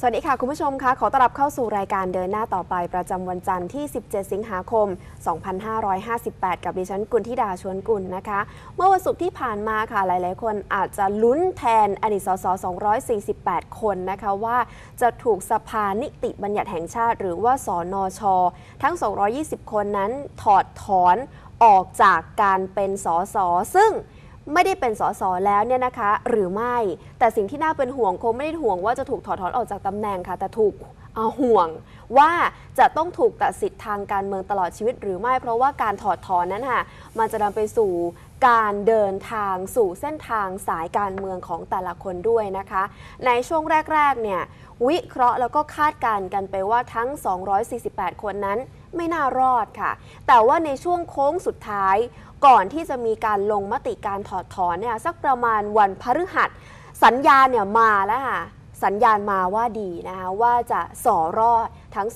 สวัสดีค่ะ คุณผู้ชมคะขอต้อนรับเข้าสู่รายการเดินหน้าต่อไป ประจำวันจันทร์ที่ 17 สิงหาคม 2558 กับดิฉันกุลธิดาชวนกุลนะคะ เมื่อวันศุกร์ที่ผ่านมาค่ะ หลายๆคนอาจจะลุ้นแทนอดีตสส248 คนนะคะว่าจะถูกสภานิติบัญญัติแห่งชาติหรือว่าสอนอชอทั้ง 220 คนนั้นถอดถอนออกจากการเป็นสสซึ่งไม่ได้เป็นสสแล้วเนี่ยนะคะหรือไม่แต่สิ่งที่น่าเป็นห่วงคงไม่ได้ห่วงว่าจะถูกถอดถอนออกจากตำแหน่งค่ะแต่ถูกเอาห่วง ว่าจะต้องถูกตัดสิทธิ์ทางการเมืองตลอดชีวิตหรือไม่เพราะว่าการถอดถอนนั้นค่ะมันจะนำไปสู่การเดินทางสู่เส้นทางสายการเมืองของแต่ละคนด้วยนะคะ ในช่วงแรกๆเนี่ยวิเคราะห์แล้วก็คาดการณ์กันไปว่าทั้ง 248 คนนั้นไม่น่ารอดค่ะ แต่ว่าในช่วงโค้งสุดท้ายก่อนที่จะมีการลงมติการถอดถอนเนี่ยสักประมาณวันพฤหัสสัญญาณเนี่ยมาแล้วค่ะสัญญาณมาว่าดีนะคะว่าจะสอรอดทั้ง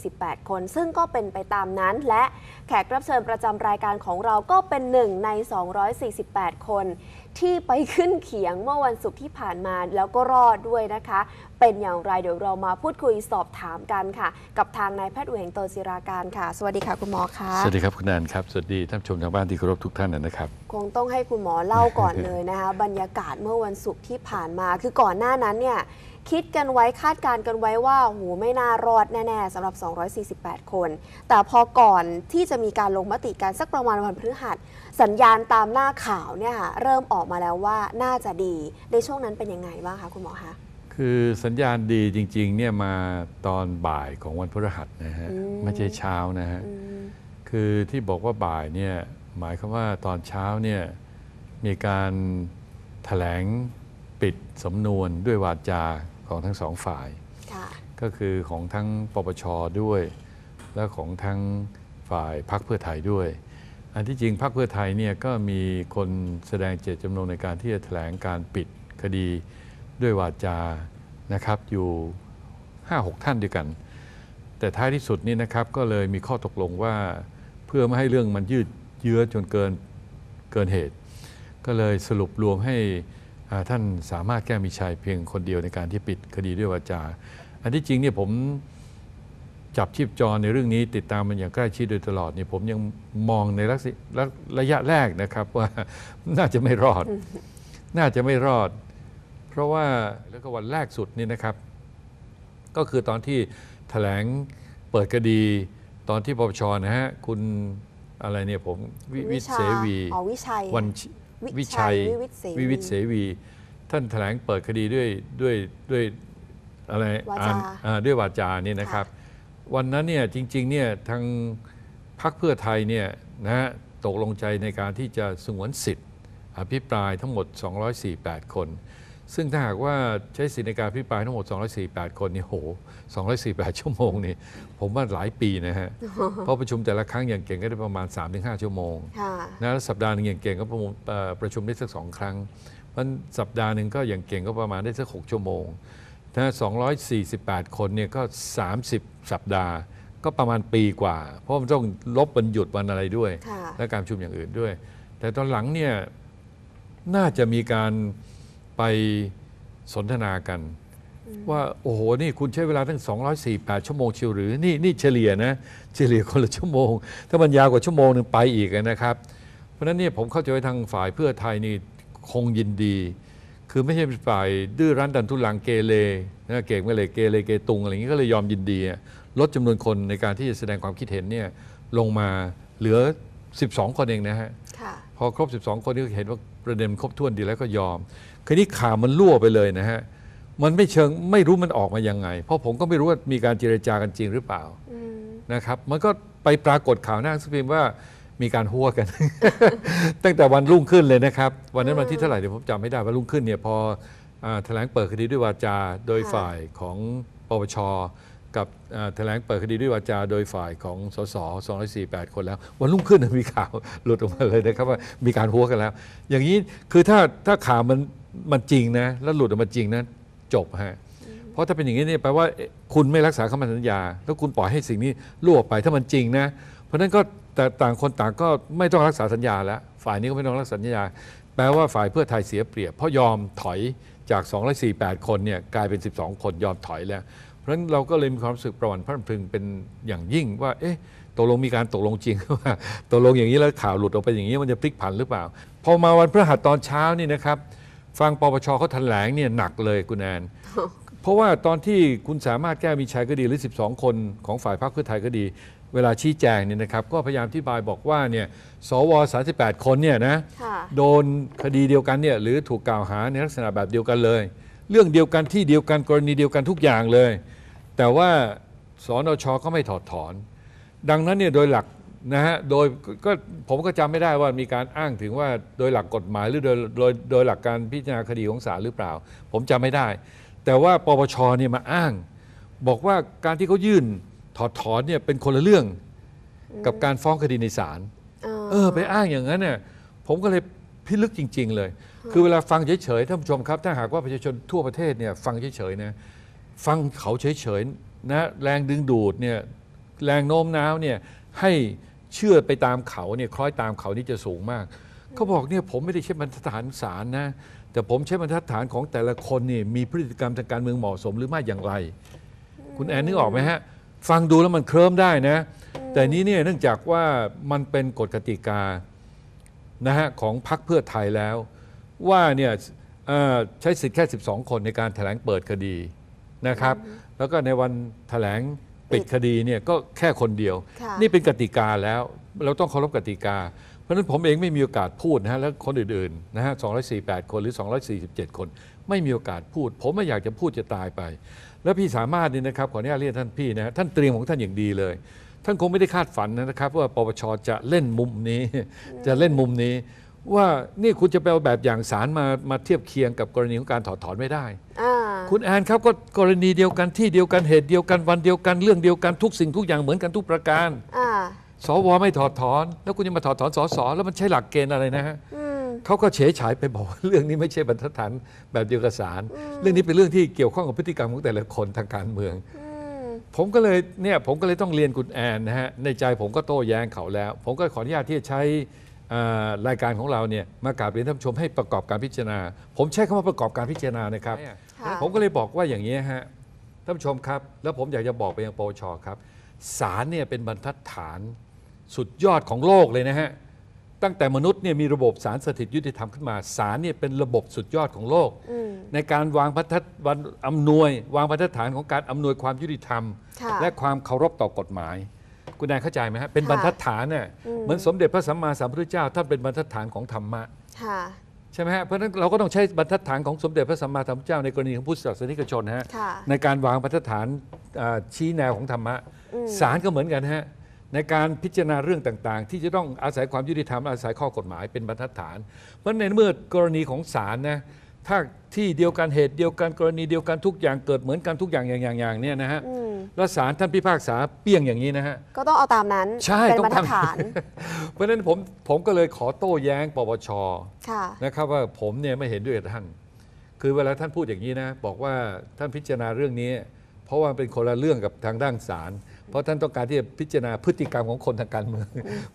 248 คน ซึ่งก็เป็นไปตามนั้นและแขกรับเชิญประจำรายการของเราก็เป็นหนึ่งใน 248 คนที่ไปขึ้นเขียงเมื่อวันศุกร์ที่ผ่านมาแล้วก็รอดด้วยนะคะ เป็นอย่างไร เดี๋ยวเรามาพูดคุยสอบถามกันค่ะ กับทางนายแพทย์เวงโตศิราการค่ะ สวัสดีค่ะคุณหมอคะสวัสดีครับคุณแอนครับสวัสดีท่านชมทางบ้านที่เคารพทุกท่านนะครับ คงต้องให้คุณหมอเล่าก่อนเลยนะคะบรรยากาศเมื่อวันศุกร์ที่ผ่านมาคือก่อนหน้านั้นเนี่ยคิดกันไว้คาดการกันไว้ว่าหูไม่น่ารอดแน่ๆสำหรับ 248 คน แต่พอก่อนที่จะมีการลงมติการสักประมาณวันพฤหัสสัญญาณตามหน้าข่าวเนี่ยค่ะเริ่มออกมาแล้วว่าน่าจะดีในช่วงนั้นเป็นยังไงบ้างคะคุณหมอคะคือสัญญาณดีจริงๆเนี่ยมาตอนบ่ายของวันพฤหัสนะฮะไม่ใช่เช้านะฮะคือที่บอกว่าบ่ายเนี่ยหมายความว่าตอนเช้าเนี่ยมีการถแถลงปิดสำนวนด้วยวาจาของทั้งสองฝ่ายก็คือของทั้งปปชด้วย และของทั้งฝ่ายพักเพื่อไทยด้วย อันที่จริงพักเพื่อไทยเนี่ยก็มีคนแสดงเจตจำนงในการที่จะแถลงการปิดคดีด้วยวาจานะครับอยู่ 5-6 ท่านด้วยกัน แต่ท้ายที่สุดนี่นะครับก็เลยมีข้อตกลงว่าเพื่อไม่ให้เรื่องมันยืดเยื้อจนเกินเกินเหตุ ก็เลยสรุปรวมให้ท่านสามารถแก้มีชัยเพียงคนเดียวในการที่ปิดคดีด้วยวาจา อันที่จริงเนี่ยผมจับชีพจรในเรื่องนี้ ติดตามมันอย่างใกล้ชิดโดยตลอดเนี่ย ผมยังมองในระยะแรกนะครับว่าน่าจะไม่รอด น่าจะไม่รอด เพราะว่าแล้วก็วันแรกสุดนี่นะครับ ก็คือตอนที่แถลง เปิดคดี ตอนที่ปปชนะฮะคุณอะไรเนี่ยผมวิเสวีวันวิชัยวิวิทย์เสวี ท่านแถลงเปิดคดีด้วยด้วยด้วยอะไรอ่านด้วยวาจานี่นะครับ วันนั้นเนี่ยจริงๆเนี่ยทางพรรคเพื่อไทยเนี่ยนะฮะตกลงใจในการที่จะสงวนสิทธิ์อภิปรายทั้งหมด 248 คนซึ่งถ้าหากว่าใช้สิทธินการพิปายทั้งหมด 248 คนนี่โห248 ชั่วโมงนี่ผมว่าหลายปีนะฮะเพราะประชุมแต่ละครั้งอย่างเก่งก็ได้ประมาณ3-5 ชั่วโมงนะแล้วสัปดาห์หนึ่งอย่างเก่งก็ประชุมได้สักสองครั้งมันสัปดาห์หนึ่งก็อย่างเก่งก็ประมาณได้สัก6ชั่วโมง ถ้า 248 คนเนี่ยก็ 30 สัปดาห์ก็ประมาณปีกว่า เพราะมันต้องลบวันหยุดวันอะไรด้วย และการชุมอย่างอื่นด้วย แต่ตอนหลังเนี่ยน่าจะมีการไปสนทนากัน ว่าโอ้โหนี่คุณใช้เวลาทั้ง248ชั่วโมงเชียวหรือนี่นี่เฉลี่ยนะ เฉลี่ยคนละชั่วโมง ถ้ามันยาวกว่าชั่วโมงนึงไปอีกนะครับ เพราะนั้นเนี่ยผมเข้าใจว้ทางฝ่ายเพื่อไทยนี่คงยินดี คือไม่ใช่ฝ่ายดื้อรั้นดันทุนลังเกเรนะเก่งไม่เลยเกเรเกตุงอะไรอย่างนี้ก็เลยยอมยินดีลดจำนวนคนในการที่จะแสดงความคิดเห็นเนี่ยลงมาเหลือ 12 คนเองนะฮะพอครบ 12 คนนี่ก็เห็นว่าประเด็นครบถ้วนดีแล้วก็ยอมคือนี้ข่าวมันรั่วไปเลยนะฮะ มันไม่เชิงไม่รู้มันออกมายังไง เพราะผมก็ไม่รู้ว่ามีการเจรจากันจริงหรือเปล่านะครับ มันก็ไปปรากฏข่าวหน้าสพิมว่ามีการหัวกัน ตั้งแต่วันรุ่งขึ้นเลยนะครับ วันนั้นวันที่เท่าไหร่เดี๋ยวผมจำไม่ได้วันรุ่งขึ้นเนี่ยพอแถลงเปิดคดีด้วยวาจาโดยฝ่ายของปปชกับแถลงเปิดคดีด้วยวาจาโดยฝ่ายของสส248 คนแล้ว วันรุ่งขึ้นมีข่าวหลุดออกมาเลยนะครับว่ามีการหัวกันแล้ว อย่างนี้คือถ้าถ้าข่าวมันมันจริงนะแล้วหลุดออกมาจริงนะ จบฮะ เพราะถ้าเป็นอย่างนี้เนี่ยแปลว่า คุณไม่รักษาคำมั่นสัญญาแล้วคุณปล่อยให้สิ่งนี้ล่วไปถ้ามันจริงนะ เพราะนั้นก็แต่ต่างคนต่างก็ไม่ต้องรักษาสัญญาแล้วฝ่ายนี้ก็ไม่ต้องรักษาสัญญา แปลว่าฝ่ายเพื่อไทยเสียเปรียบ เพราะยอมถอยจาก248 คนเนี่ย กลายเป็น 12 คนยอมถอยแล้ว เพราะฉะนั้นเราก็เลยมีความรู้สึกประวัิพรั่นพึงเป็นอย่างยิ่งว่า เอ๊ะ ตกลงมีการตกลงจริงว่าตกลงอย่างนี้แล้วข่าวหลุดออกไปอย่างนี้มันจะพลิกผันหรือเปล่า พอมาวันพฤหัสตอนเช้านี่นะครับฟังปปชเขาแถลงเนี่ยหนักเลยคุณแอนเพราะว่าตอนที่คุณสามารถแก้มีชัยก็ดีหรือ12 คนของฝ่ายพรรคเพื่อไทยก็ดี เวลาชี้แจงเนี่ยนะครับก็พยายามที่บายบอกว่าเนี่ยสวสาคนเนี่ยนะโดนคดีเดียวกันเนี่ยหรือถูกกล่าวหาในลักษณะแบบเดียวกันเลย เรื่องเดียวกันที่เดียวกันกรณีเดียวกันทุกอย่างเลย แต่ว่า สนชก็ไม่ถอดถอน ดังนั้นเนี่ยโดยหลักนะฮะโดยก็ผมก็จำไม่ได้ว่ามีการอ้างถึงว่าโดยหลักกฎหมายหรือโดยโดยโดยหลักการพิจารณาคดีของศาลหรือเปล่า ผมจำไม่ได้ แต่ว่าปปชเนี่ยมาอ้าง บอกว่าการที่เขายื่นถอดถอนเนี่ยเป็นคนละเรื่อง กับการฟ้องคดีในศาลเออ ไปอ้างอย่างนั้นเนี่ยผมก็เลยพิลึกจริง ๆ เลย คือเวลาฟังเฉย ๆ ท่านผู้ชมครับถ้าหากว่าประชาชนทั่วประเทศเนี่ยฟังเฉยๆนะฟังเขาเฉยๆนะแรงดึงดูดเนี่ยแรงโน้มน้าวเนี่ยให้เชื่อไปตามเขาเนี่ยคล้อยตามเขานี่จะสูงมาก เขาบอกเนี่ยผมไม่ได้ใช้บรรทัดฐานศาลนะ แต่ผมใช้บรรทัดฐานของแต่ละคนนี่มีพฤติกรรมทางการเมืองเหมาะสมหรือไม่อย่างไร คุณแอนนึกออกไหมฮะ ฟังดูแล้วมันเคลิ้มได้นะ แต่นี้เนี่ยเนื่องจากว่ามันเป็นกฎกติกานะฮะของพรรคเพื่อไทยแล้ว ว่าเนี่ยใช้สิทธิ์แค่ 12 คนในการถแถลงเปิดคดีนะครับ แล้วก็ในวันถแถลงปิดคดีเนี่ยก็แค่คนเดียว นี่เป็นกติกาแล้วเราต้องเคารพกติกา เพราะฉะนั้นผมเองไม่มีโอกาสพูดนะฮะแล้วคนอื่นๆนะฮะ248 คนหรือ 247 คนไม่มีโอกาสพูด ผมไม่อยากจะพูดจะตายไป แล้วพี่สามารถนี่นะครับขออนุญาตเรียกท่านพี่นะท่านเตรียมของท่านอย่างดีเลย ท่านคงไม่ได้คาดฝันนะครับว่าปปชจะเล่นมุมนี้จะเล่นมุมนี้ว่านี่คุณจะไปเอาแบบอย่างสารมามาเทียบเคียงกับกรณีของการถอดถอนไม่ได้อคุณแอนครับก็กรณีเดียวกันที่เดียวกันเหตุเดียวกันวันเดียวกันเรื่องเดียวกันทุกสิ่งทุกอย่างเหมือนกันทุกประการสวไม่ถอดถอน แล้วคุณจะมาถอดถอนสสแล้วมันใช่หลักเกณฑ์อะไรนะฮะเขาก็เฉยฉายไปบอกว่าเรื่องนี้ไม่ใช่บรรทัดฐานแบบเดียวกับสารเรื่องนี้เป็นเรื่องที่เกี่ยวข้องกับพฤติกรรมของแต่ละคนทางการเมืองผมก็เลยเนี่ยผมก็เลยต้องเรียนคุณแอนนะฮะ ในใจผมก็โต้แย้งเขาแล้ว ผมก็ขออนุญาตที่จะใช้รายการของเราเนี่ยมากราบเรียนท่านชมให้ประกอบการพิจารณาผมใช้คำว่าประกอบการพิจารณานะครับ ผมก็เลยบอกว่าอย่างนี้ฮะท่านผู้ชมครับ แล้วผมอยากจะบอกไปยังปวชครับศาลเนี่ยเป็นบรรทัดฐานสุดยอดของโลกเลยนะฮะตั้งแต่มนุษย์เนี่ยมีระบบศาลสถิตยุติธรรมขึ้นมาศาลเนี่ยเป็นระบบสุดยอดของโลกในการวางพัฒน์วันอำนวย วางพัฒนฐานของการอำนวยความยุติธรรม และความเคารพต่อกฎหมายคุณนายเข้าใจไหมฮะเป็นบรรทัดฐานเนี่ยเหมือนสมเด็จพระสัมมาสัมพุทธเจ้าท่านเป็นบรรทัดฐานของธรรมะใช่ไหมฮะเพราะฉะนั้นเราก็ต้องใช้บรรทัดฐานของสมเด็จพระสัมมาสัมพุทธเจ้าในกรณีของพุทธศาสนิกชนฮะในการวางบรรทัดฐานชี้แนวของธรรมะศาลก็เหมือนกันฮะในการพิจารณาเรื่องต่างๆ ที่จะต้องอาศัยความยุติธรรม อาศัยข้อกฎหมาย เป็นบรรทัดฐาน เพราะในเมื่อกรณีของศาลนะถ้าที่เดียวกันเหตุเดียวกันกรณีเดียวกันทุกอย่างเกิดเหมือนกันทุกอย่างอย่างอย่างอย่างเนี่ยนะฮะแล้วศาลท่านพิพากษาเปี้ยงอย่างนี้นะฮะ ก็ต้องเอาตามนั้นใช่เป็นาต้รองทำฐานเพราะฉะนั้นผมผมก็เลยขอโต้แย้งปปชนะครับว่าผมเนี่ยไม่เห็นด้วยกับท่าน คือเวลาท่านพูดอย่างนี้นะบอกว่าท่านพิจารณาเรื่องนี้ เพราะว่าเป็นคนละเรื่องกับทางด้านศาล เพราะท่านต้องการที่จะพิจารณาพฤติกรรมของคนทางการเมือง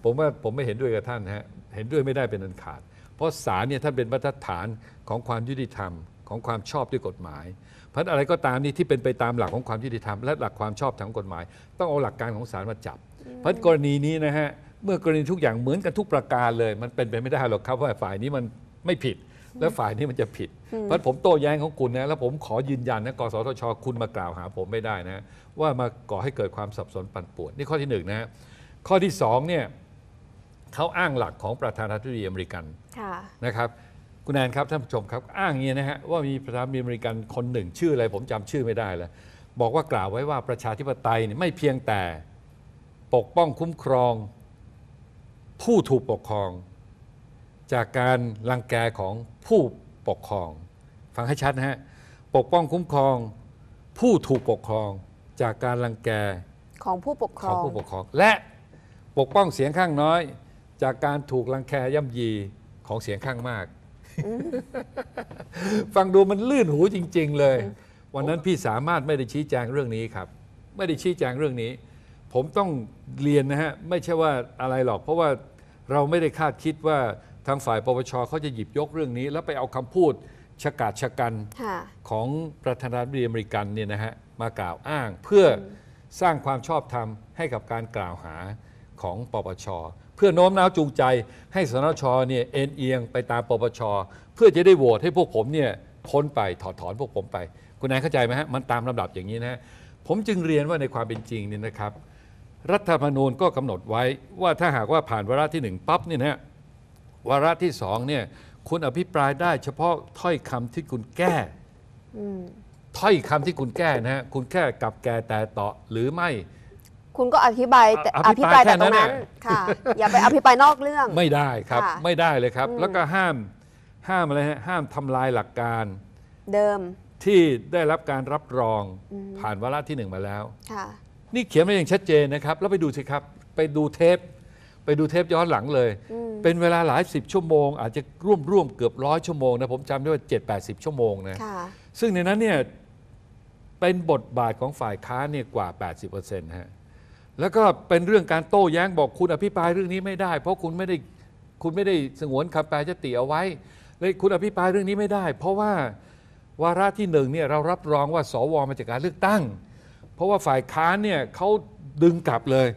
ผมว่าผมไม่เห็นด้วยกับท่านฮะ เห็นด้วยไม่ได้เป็นอันขาดเพราะศาลเนี่ยท่านเป็นมาตรฐานของความยุติธรรม ของความชอบด้วยกฎหมาย เพราะอะไรก็ตามนี่ที่เป็นไปตามหลักของความยุติธรรมและหลักความชอบทางกฎหมาย ต้องเอาหลักการของศาลมาจับเพราะกรณีนี้นะฮะเมื่อกรณีทุกอย่างเหมือนกันทุกประการเลยมันเป็นไปไม่ได้หรอกครับ ว่าฝ่ายนี้มันไม่ผิด และฝ่ายนี้มันจะผิดเพราะผมโต้แย้งของคุณนะแล้วผมขอยืนยันนะกสทช คุณมากล่าวหาผมไม่ได้นะ ว่ามาก่อให้เกิดความสับสนปั่นป่วนนี่ข้อที่หนึ่งนะข้อที่สองเนี่ยเขาอ้างหลักของประธานาธิบดีอเมริกันนะครับคุณแอนครับ ท่านผู้ชมครับ อ้างเงี้ยนะฮะว่ามีประธานาธิบดีอเมริกันคนหนึ่งชื่ออะไรผมจำชื่อไม่ได้แล้วบอกว่ากล่าวไว้ว่าประชาธิปไตยไม่เพียงแต่ปกป้องคุ้มครอง ผู้ถูกปกครอง จากการรังแกของผู้ปกครอง ฟังให้ชัดนะฮะ ปกป้องคุ้มครอง ผู้ถูกปกครองจากการรังแกของผู้ปกครองของผู้ปกครองและปกป้องเสียงข้างน้อยจากการถูกลังแคย่ำยีของเสียงข้างมาก ฟังดูมันลื่นหูจริงๆ เลย วันนั้นพี่สามารถไม่ได้ชี้แจงเรื่องนี้ครับ ไม่ได้ชี้แจงเรื่องนี้ ผมต้องเรียนนะฮะ ไม่ใช่ว่าอะไรหรอก เพราะว่าเราไม่ได้คาดคิดว่าทางฝ่ายปปชเขาจะหยิบยกเรื่องนี้ แล้วไปเอาคำพูดชะกาดชะกันของประธานาธิบดีอเมริกันเนี่ยนะฮะ มากล่าวอ้างเพื่อสร้างความชอบธรรมให้กับการกล่าวหาของปปชเพื่อโน้มน้าวจูงใจให้สนชเนี่ยเอ็นเอียงไปตามปปชเพื่อจะได้โหวตให้พวกผมเนี่ย พ้นไปถอดถอนพวกผมไป คุณนายเข้าใจไหมฮะมันตามลำดับอย่างนี้นะฮะผมจึงเรียนว่าในความเป็นจริงเนี่ยนะครับ รัฐธรรมนูญก็กำหนดไว้ว่าถ้าหากว่าผ่านวาระที่1ปั๊บเนี่ยนะฮะวาระที่สองเนี่ย คุณอภิปรายได้ เฉพาะถ้อยคำที่คุณแก้ถ้อยคำที่คุณแก้นะฮะคุณแก้กับแก่แต่ต่อหรือไม่คุณก็อธิบายแต่อภิปรายแต่ตรงนั้นค่ะอย่าไปอภิปรายนอกเรื่องไม่ได้ครับไม่ได้เลยครับ แล้วก็ห้ามห้ามอะไรฮะห้ามทำลายหลักการ เดิมที่ได้รับการรับรองผ่านวาระที่หนึ่งมาแล้วนี่เขียนไว้อย่างชัดเจนนะครับแล้วไปดูสิครับไปดูเทปไปดูเทป ย้อนหลังเลย เป็นเวลาหลายสิบชั่วโมงอาจจะร่วมร่วมเกือบร้อยชั่วโมงนะผมจำได้ว่าเจ็ดแปดสิบชั่วโมงนะซึ่งในนั้นเนี่ยเป็นบทบาทของฝ่ายค้านเนี่ยกว่า80%ฮะแล้วก็เป็นเรื่องการโต้แย้งบอกคุณอภิปรายเรื่องนี้ไม่ได้ เพราะคุณไม่ได้คุณไม่ได้สงวนคำแปลยติเอาไว้เลยคุณอภิปรายเรื่องนี้ไม่ได้เพราะว่าวาระที่หนึ่งเนี่ยเรารับรองว่าสวมาจากการเลือกตั้ง เพราะว่าฝ่ายค้านเนี่ยเขาดึงกลับเลย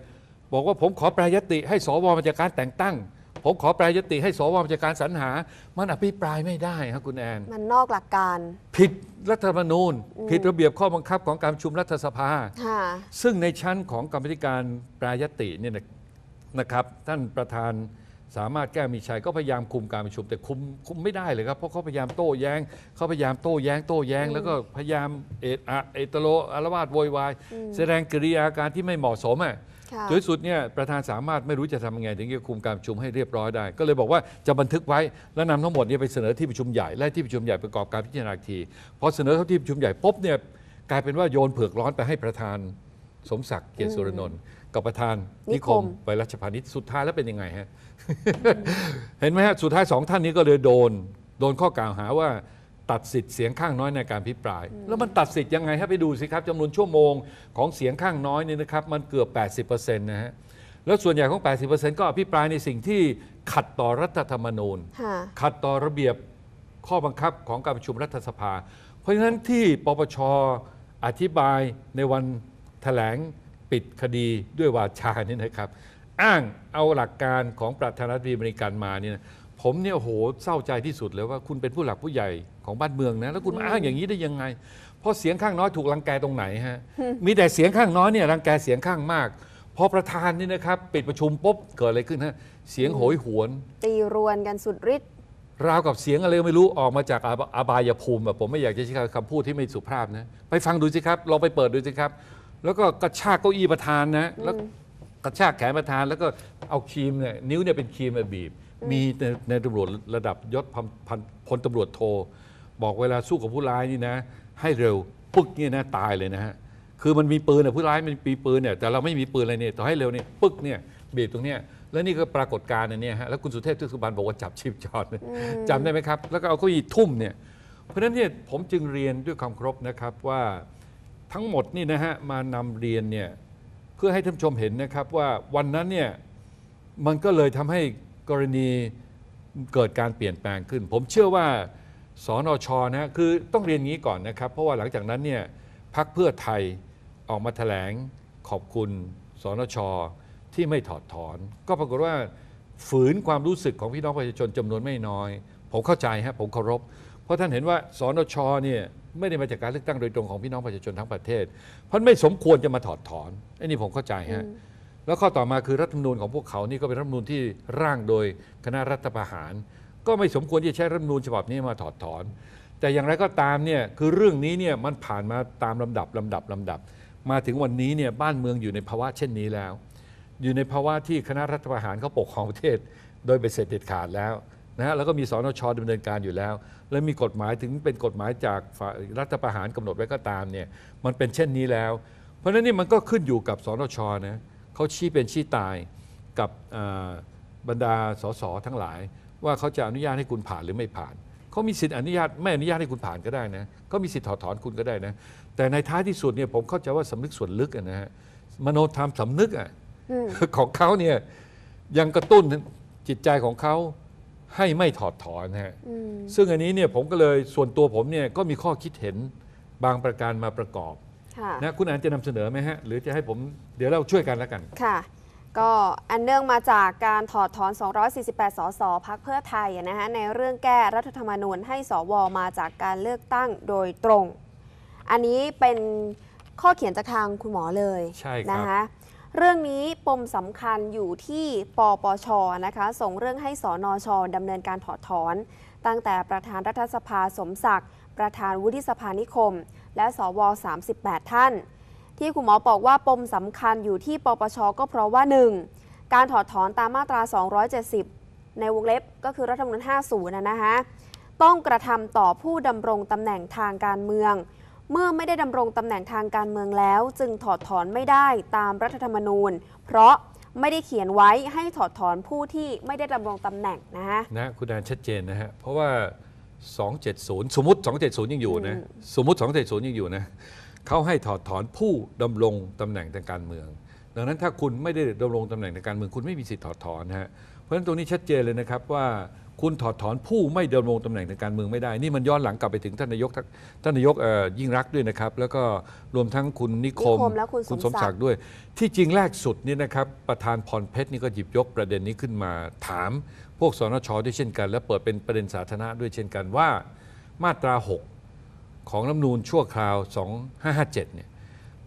บอกว่าผมขอแปลยติให้สวมาจากการแต่งตั้งผมขอแปรยติให้สวจากการสรรหามันอภิปรายไม่ได้ครับคุณแอน มันนอกหลักการ ผิดรัฐธรรมนูญ ผิดระเบียบข้อบังคับของการประชุมรัฐสภาซึ่งในชั้นของกรรมธิการแปรยติเนี่ยนะครับ ท่านประธานสามารถแก้มีชัยก็พยายามคุมการประชุมแต่คุมคุมไม่ได้เลยครับเพราะเขาพยายามโต้แย้ง เขาพยายามโต้แย้งโต้แย้ง แล้วก็พยายามเอะอะเอตโลอารวาสโวยวายแสดงกิริยาการที่ไม่เหมาะสมอ่ะโดยสุดเนี่ยประธานสามารถไม่รู้จะทำยังไงถึงจะคุมการประชุมให้เรียบร้อยได้ ก็เลยบอกว่าจะบันทึกไว้แล้วนำทั้งหมดนี้ไปเสนอที่ประชุมใหญ่และที่ประชุมใหญ่ประกอบการพิจารณาทีพอเสนอเข้าที่ประชุมใหญ่ปุ๊บเนี่ยกลายเป็นว่าโยนเผือกร้อนไปให้ประธานสมศักดิ์เกียรติสุรนนท์กับประธานนิคมไวรัชพานิชสุดท้ายแล้วเป็นยังไงฮะเห็นไหมฮะสุดท้ายสองท่านนี้ก็เลยโดน โดนข้อกล่าวหาว่าตัดสิทธิ์เสียงข้างน้อยในการพิปราย แล้วมันตัดสิทธิ์ยังไงให้ไปดูสิครับจำนวนชั่วโมงของเสียงข้างน้อยนี่นะครับมันเกือบ80%นะฮะแล้วส่วนใหญ่ของ 80%ก็อภิปรายในสิ่งที่ขัดต่อรัฐธรรมนูญขัดต่อระเบียบข้อบังคับของการประชุมรัฐสภา เพราะฉะนั้นที่ปปชอธิบายในวันถแถลงปิดคดีด้วยวาจานี่นะครับอ้างเอาหลักการของประธานาธิบดีอเมริกันมาเนี่ยนะผมเนี่ยโหเศร้าใจที่สุดเลยว่าคุณเป็นผู้หลักผู้ใหญ่ของบ้านเมืองนะแล้วคุณมาอ้างอย่างนี้ได้ยังไงเพราะเสียงข้างน้อยถูกรังแกตรงไหนฮะมีแต่เสียงข้างน้อยเนี่ยรังแกเสียงข้างมากพอประธานนี่นะครับปิดประชุมปุ๊บ เกิดอะไรขึ้นฮะเสียงโหยหวน ตีรวนกันสุดฤทธิ์ราวกับเสียงอะไรไม่รู้ออกมาจากอาบายภูมิแบบผมไม่อยากจะใช้คำพูดที่ไม่สุภาพนะไปฟังดูสิครับลองไปเปิดดูสิครับ แล้วก็กระชากเก้าอี้ประธานนะแล้วกระชากแขนประธาน แล้วก็เอาครีมเนี่ยนิ้วเนี่ยเป็นครีมมาบีบมีในในตำรวจระดับยศพันพพลตำรวจโทบอกเวลาสู้กับผู้ร้ายนี่นะ ให้เร็วปึ๊กเนี่ยนะตายเลยนะฮะคือมันมีปืนนะผู้ร้าย มันมีปืนเนี่ยแต่เราไม่มีปืนอะไรเนี่ยต่อให้เร็วเนี่ยปึ๊กเนี่ยเบีดตรงเนี้ยแล้วนี่ก็ปรากฏการณ์เนี่ยฮะแล้วคุณสุเทพทุกสุบันบอกว่าจับชีพจอดจำได้ไหมครับ แล้วก็เอาเ้าอีทุ่มเนี่ยเพราะฉะนั้นเนี่ยผมจึงเรียนด้วยความครบนะครับ ว่าทั้งหมดนี่นะฮะมานำเรียนเนี่ยเพื่อให้ท่านชมเห็นนะครับ ว่าวันนั้นเนี่ยมันก็เลยทำให้กรณีเกิดการเปลี่ยนแปลงขึ้น ผมเชื่อว่าสอนอชอนะคือต้องเรียนงี้ก่อนนะครับ เพราะว่าหลังจากนั้นเนี่ยพักเพื่อไทยออกมาถแถลงขอบคุณสอนอชอที่ไม่ถอดถอน ก็ปรากฏว่าฝืนความรู้สึกของพี่น้องประชาชน จำนวนไม่น้อย ผมเข้าใจฮะผมเคารพ เพราะท่านเห็นว่าสอนอชอเนี่ยไม่ได้มาจากการเลือกตั้งโดยตรงของพี่น้องประชาชนทั้งประเทศเพราะไม่สมควรจะมาถอดถอนไอ้นี่ผมเข้าใจฮะแล้วข้อต่อมาคือรัฐธรรมนูญของพวกเขานี่ก็เป็นรัฐธรรมนูญที่ร่างโดยคณะรัฐประหาร ก็ไม่สมควรที่จะใช้รัฐธรรมนูญฉบับนี้มาถอดถอน แต่อย่างไรก็ตามเนี่ยคือเรื่องนี้เนี่ยมันผ่านมาตามลำดับลำดับลำดับ มาถึงวันนี้เนี่ยบ้านเมืองอยู่ในภาวะเช่นนี้แล้ว อยู่ในภาวะที่คณะรัฐประหารเขาปกครองประเทศ โดยไปเสร็จเด็ดขาดแล้วนะฮะแล้วก็มีสนชดำเนินการอยู่แล้ว และมีกฎหมายถึงเป็นกฎหมายจากรัฐประหารกำหนดไว้ก็ตามเนี่ย มันเป็นเช่นนี้แล้ว เพราะฉะนั้นนี่มันก็ขึ้นอยู่กับสนชนะเขาชี้เป็นชี้ตายกับบรรดาสสทั้งหลาย ว่าเขาจะอนุญาตให้คุณผ่านหรือไม่ผ่าน เขา มีสิทธิอนุญาตไม่อนุญาตให้คุณผ่านก็ได้นะเขามีสิทธิถอดถอนคุณก็ได้นะแต่ในท้ายที่สุดเนี่ยผมเข้าใจว่าสำนึกส่วนลึกนะฮะมโนธรรมสำานึกอ่ะของเขาเนี่ยยังกระตุ้นจิตใจของเขาให้ไม่ถอดถอนฮะซึ่งอันนี้เนี่ยผมก็เลยส่วนตัวผมเนี่ยก็มีข้อคิดเห็นบางประการมาประกอบนะคุณอันจะนำเสนอไหมฮะ หรือจะให้ผม เดี๋ยวเราช่วยกันแล้วกัน ค่ะ ก็อันเนื่องมาจากการถอดถอน 248 สสพักเพื่อไทยนะฮะ ในเรื่องแก้รัฐธรรมนูญให้สวมาจากการเลือกตั้งโดยตรง อันนี้เป็นข้อเขียนจากทางคุณหมอเลยในะคะ เรื่องนี้ปมสำคัญอยู่ที่ปปชนะคะ ส่งเรื่องให้สอนอชอดำเนินการถอดถอน ตั้งแต่ประธานรัฐสภาสมศักดิ์ ประธานวุฒิสภานิคมและ สว38ท่าน ที่คุณหมอบอกว่าปมสำคัญอยู่ที่ปปชก็เพราะว่า 1. การถอดถอนตามมาตรา 270 ในวงเล็บก็คือรัฐธรรมนูญ50นะนะคะต้องกระทำต่อผู้ดำรงตำแหน่งทางการเมือง เมื่อไม่ได้ดำรงตำแหน่งทางการเมืองแล้ว จึงถอดถอนไม่ได้ตามรัฐธรรมนูญ เพราะไม่ได้เขียนไว้ให้ถอดถอนผู้ที่ไม่ได้ดำรงตำแหน่งนะฮะนะคุณอาชัดเจนนะฮะเพราะว่า270 สมมติ270ยังอยู่นะสมมติ 270 ยังอยู่นะเขาให้ถอดถอนผู้ดำรงตำแหน่งทางการเมือง ดังนั้นถ้าคุณไม่ได้ดำรงตำแหน่งทางการเมือง คุณไม่มีสิทธิ์ถอดถอนฮะเพราะฉะนั้นตรงนี้ชัดเจนเลยนะครับว่าคุณถอดถอนผู้ไม่ดำรงตำแหน่งทางการเมืองไม่ได้ นี่มันย้อนหลังกลับไปถึงท่านนายก ท่านนายกยิ่งรักด้วยนะครับ แล้วก็รวมทั้งคุณนิคมคุณสมศักดิ์ด้วย ที่จริงแรกสุดนี่นะครับ ประธานพรเพชรนี่ก็หยิบยกประเด็นนี้ขึ้นมาถาม พวกสนชด้วยเช่นกัน และเปิดเป็นประเด็นสาธารณะด้วยเช่นกันว่ามาตรา 6 ของรัฐมนูลชั่วคราว2557 เนี่ย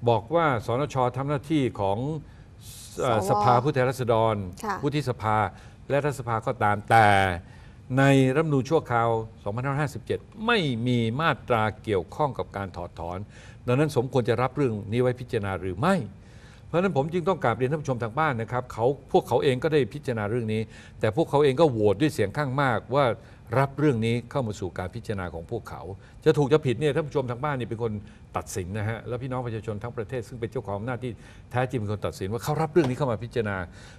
บอกว่าสนชทำหน้าที่ของสภาผู้แทนราษฎร ผู้ที่สภาและรัฐสภาก็ตามแต่ในรัฐธรรมนูญชั่วคราว 2557 ไม่มีมาตราเกี่ยวข้องกับการถอดถอน ดังนั้นสมควรจะรับเรื่องนี้ไว้พิจารณาหรือไม่ เพราะฉะนั้นผมจึงต้องกราบเรียนท่านผู้ชมทางบ้านนะครับ เขาพวกเขาเองก็ได้พิจารณาเรื่องนี้ แต่พวกเขาเองก็โหวตด้วยเสียงข้างมากว่ารับเรื่องนี้เข้ามาสู่การพิจารณาของพวกเขา จะถูกจะผิดเนี่ยท่านผู้ชมทางบ้านนี่เป็นคนตัดสินนะฮะแล้วพี่น้องประชาชนทั้งประเทศซึ่งเป็นเจ้าของอำนาจที่แท้จริงเป็นคนตัดสิน ว่าเขารับเรื่องนี้เข้ามาพิจารณา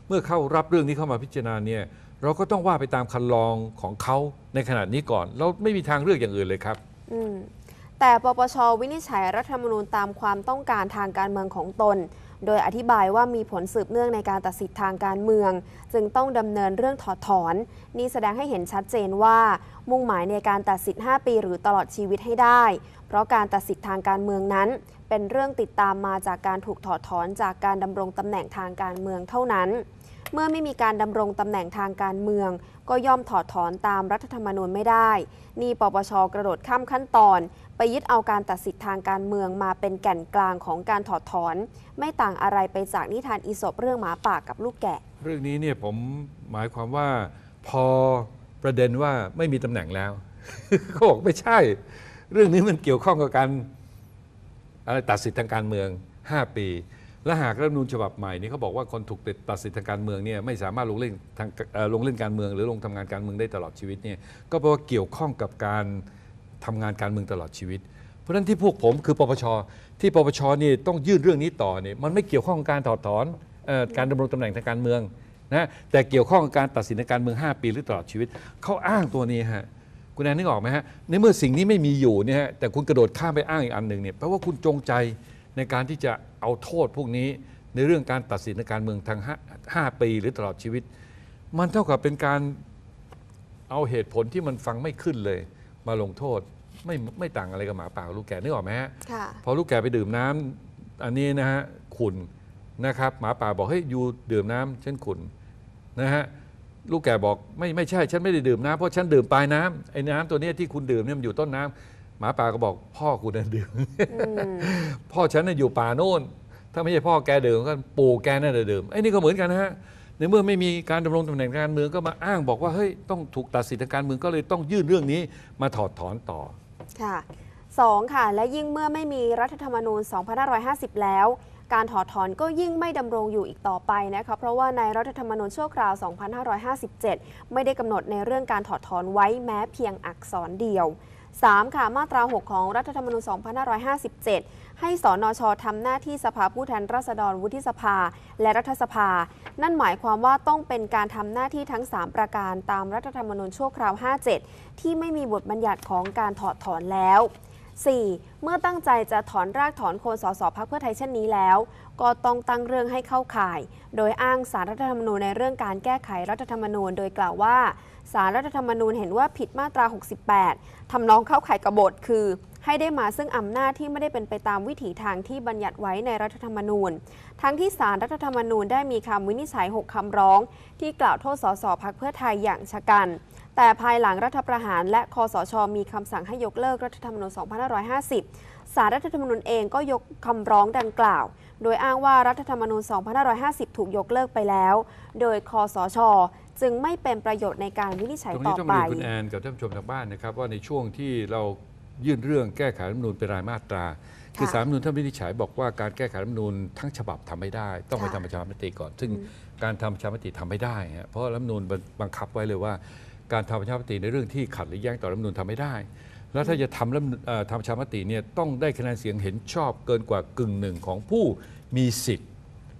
เมื่อเขารับเรื่องนี้เข้ามาพิจารณาเนี่ยเราก็ต้องว่าไปตามคันลองของเขาในขณะนี้ก่อน เราไม่มีทางเลือกอย่างอื่นเลยครับ แต่ปปชวินิจฉัยรัฐธรรมนูญตามความต้องการทางการเมืองของตนโดยอธิบายว่ามีผลสืบเนื่องในการตัดสิทธิทางการเมือง จึงต้องดำเนินเรื่องถอดถอน นี่แสดงให้เห็นชัดเจนว่ามุ่งหมายในการตัดสิทธิ์ 5 ปีหรือตลอดชีวิตให้ได้ เพราะการตัดสิทธิทางการเมืองนั้น เป็นเรื่องติดตามมาจากการถูกถอดถอนจากการดำรงตำแหน่งทางการเมืองเท่านั้นเมื่อไม่มีการดำรงตำแหน่งทางการเมือง ก็ย่อมถอดถอนตามรัฐธรรมนูญไม่ได้ นี่ปปชกระโดดข้ามขั้นตอนไปยึดเอาการตัดสิทธิทางการเมืองมาเป็นแก่นกลางของการถอดถอน ไม่ต่างอะไรไปจากนิทานอีสบเรื่องหมาป่ากับลูกแกะ เรื่องนี้เนี่ยผมหมายความว่าพอประเด็นว่าไม่มีตำแหน่งแล้วเขาบอกไม่ใช่ เรื่องนี้มันเกี่ยวข้องกับการอะไรตัดสิทธิทางการเมือง 5 ปีและหากรัฐมนูญฉบับใหม่นี้เขาบอกว่าคนถูกตัดสิทธิทางการเมืองเนี่ยไม่สามารถลงเล่นทางลงเล่นการเมืองหรือลงทำงานการเมืองได้ตลอดชีวิตเนี่ยก็แปลว่าเกี่ยวข้องกับการทำงานการเมืองตลอดชีวิต เพราะฉะนั้นที่พวกผมคือปปชที่ปปชนี่ต้องยื่นเรื่องนี้ต่อเนี่ยมันไม่เกี่ยวข้องกับการถอด ถอนการดำรงตำแหน่งทางการเมืองนะแต่เกี่ยวข้องกับการตัดสินในการเมือง 5 ปีหรือตลอดชีวิต เขาอ้างตัวนี้ฮะคุณแอนนึกออกไหมฮะในเมื่อสิ่งนี้ไม่มีอยู่เนี่ยแต่คุณกระโดดข้ามไปอ้างอีกอันหนึ่งเนี่ยแปลว่าคุณจงใจในการที่จะเอาโทษพวกนี้ในเรื่องการตัดสินในการเมืองทาง 5 ปีหรือตลอดชีวิต มันเท่ากับเป็นการเอาเหตุผลที่มันฟังไม่ขึ้นเลย มาลงโทษไม่ไม่ต่างอะไรกับหมาป่า ลูกแก่นึกออกไหมฮะพอลูกแก่ไปดื่มน้ำอันนี้นะฮะขุนนะครับหมาป่าบอกเฮ้ยอยู่ดื่มน้ำฉันขุนนะฮะลูกแก่บอกไม่ไม่ใช่ ฉันไม่ได้ดื่มน้ำเพราะฉันดื่มปลายน้ำไอ้น้ำตัวนี้ที่คุณดื่มเนี่ยมันอยู่ต้นน้ำหมาป่าก็บอกพ่อกูนั่นดื่มพ่อฉันน่ะอยู่ป่าโน่น ถ้าไม่ใช่พ่อแกดื่มก็ปู่แกนั่นดื่มไอ้นี่ก็เหมือนกันนะฮะ ในเมื่อไม่มีการดำรงตำแหน่งการเมืองก็มาอ้างบอกว่าเฮ้ยต้องถูกตัดสิทธิการเมืองก็เลยต้องยื่นเรื่องนี้มาถอดถอนต่อ ค่ะสองค่ะ และยิ่งเมื่อไม่มีรัฐธรรมนูญ 2550 แล้ว การถอดถอนก็ยิ่งไม่ดำรงอยู่อีกต่อไปนะคะเพราะว่าในรัฐธรรมนูญชั่วคราว 2557 ไม่ได้กำหนดในเรื่องการถอดถอนไว้แม้เพียงอักษรเดียว3ค่ะมาตรา 6 ของรัฐธรรมนูญ2557 ให้สนชทำหน้าที่สภาผู้แทนราษฎรวุฒิสภาและรัฐสภา นั่นหมายความว่าต้องเป็นการทำหน้าที่ทั้ง 3 ประการตามรัฐธรรมนูญชั่วคราว 57 ที่ไม่มีบทบัญญัติของการถอดถอนแล้ว 4. เมื่อตั้งใจจะถอนรากถอนโคนสสพักเพื่อไทยเช่นนี้แล้วก็ต้องตั้งเรื่องให้เข้าข่าย โดยอ้างสารรัฐธรรมนูญในเรื่องการแก้ไขรัฐธรรมนูญโดยกล่าวว่าสารรัฐธรรมนูญเห็นว่าผิดมาตรา 68 ทำนองเข้าข่ายกบฏคือ ให้ได้มาซึ่งอำนาจที่ไม่ได้เป็นไปตามวิถีทางที่บัญญัติไว้ในรัฐธรรมนูญ ทั้งที่สารรัฐธรรมนูญได้มีคำวินิจฉัย 6 คำร้อง ที่กล่าวโทษ สสพักเพื่อไทยอย่างชะกัน แต่ภายหลังรัฐประหารและคอสชมีคำสั่งให้ยกเลิกรัฐธรรมนูญ2550 สารรัฐธรรมนูญเองก็ยกคำร้องดังกล่าว โดยอ้างว่ารัฐธรรมนูญ 2550 ถูกยกเลิกไปแล้ว โดยคอสชจึงไม่เป็นประโยชน์ในการวินิจฉัยต่อไปตรงนี้ต้องไเรียนคุณแอนกับท่านผู้ชมทางบ้านนะครับ ว่าในช่วงที่เรายื่นเรื่องแก้ไขรัฐธรรมนูลเป็นรายมาตรา คือสารรัฐมนุนท่านวินิจฉัยบอกว่าการแก้ไขรัฐธรรมนูลทั้งฉบับทำไม่ได้ต้องไปะทำประชามติก่อน ซึ่งการทำประชามติทำไม่ได้ฮะเพราะรัฐธรรมนูลบังคับไว้เลยว่า การทำประชามติในเรื่องที่ขัดหรือแย้งต่อรัฐธรรมนูลทำไม่ได้ แล้วถ้าจะทำรัฐทำประชามติเนี่ยต้องได้คะแนนเสียงเห็นชอบเกินกว่ากึ่งหนึ่งของผู้มีสิทธิ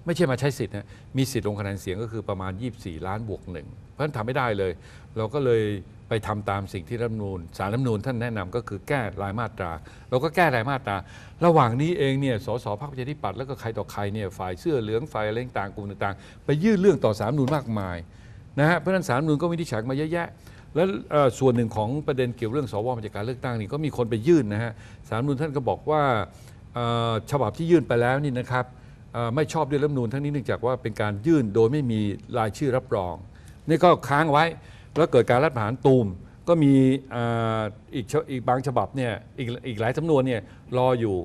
ไม่ใช่มาใช้สิทธิ์นะมีสิทธิ์ลงคะแนนเสียงก็คือประมาณ 24 ล้านบวกหนึ่งเพราะฉะนั้นทำไม่ได้เลย เราก็เลยไปทำตามสิ่งที่รัฐนูลสารรัฐนูลท่านแนะนำก็คือแก้รายมาตรา เราก็แก้รายมาตรา ระหว่างนี้เองเนี่ย สสพรรคประชาธิปัตย์แล้วก็ใครต่อใครเนี่ย ฝ่ายเสื้อเหลืองฝ่ายอะไรต่างกลุ่มต่าง ไปยื่นเรื่องต่อสารรัฐนูลมากมายนะฮะเพราะฉะนั้นสารรัฐนูลก็วินิจฉัยมาเยอะแยะ แล้วส่วนหนึ่งของประเด็นเกี่ยวเรื่องสวมาจากการเลือกตั้งนี่ก็มีคนไปยื่นนะฮะสารรัฐนูลท่านก็บอกว่าฉบับที่ยื่นไปแล้วนี่นะครับไม่ชอบด้วยรัฐมนูลทั้งนี้เนื่องจากว่าเป็นการยื่นโดยไม่มีรายชื่อรับรอง นี่ก็ค้างไว้แล้วเกิดการรัฐประหารตูมก็มีอีกอีกบางฉบับเนี่ยอีกอีกหลายสำนวนเนี่ยรออยู่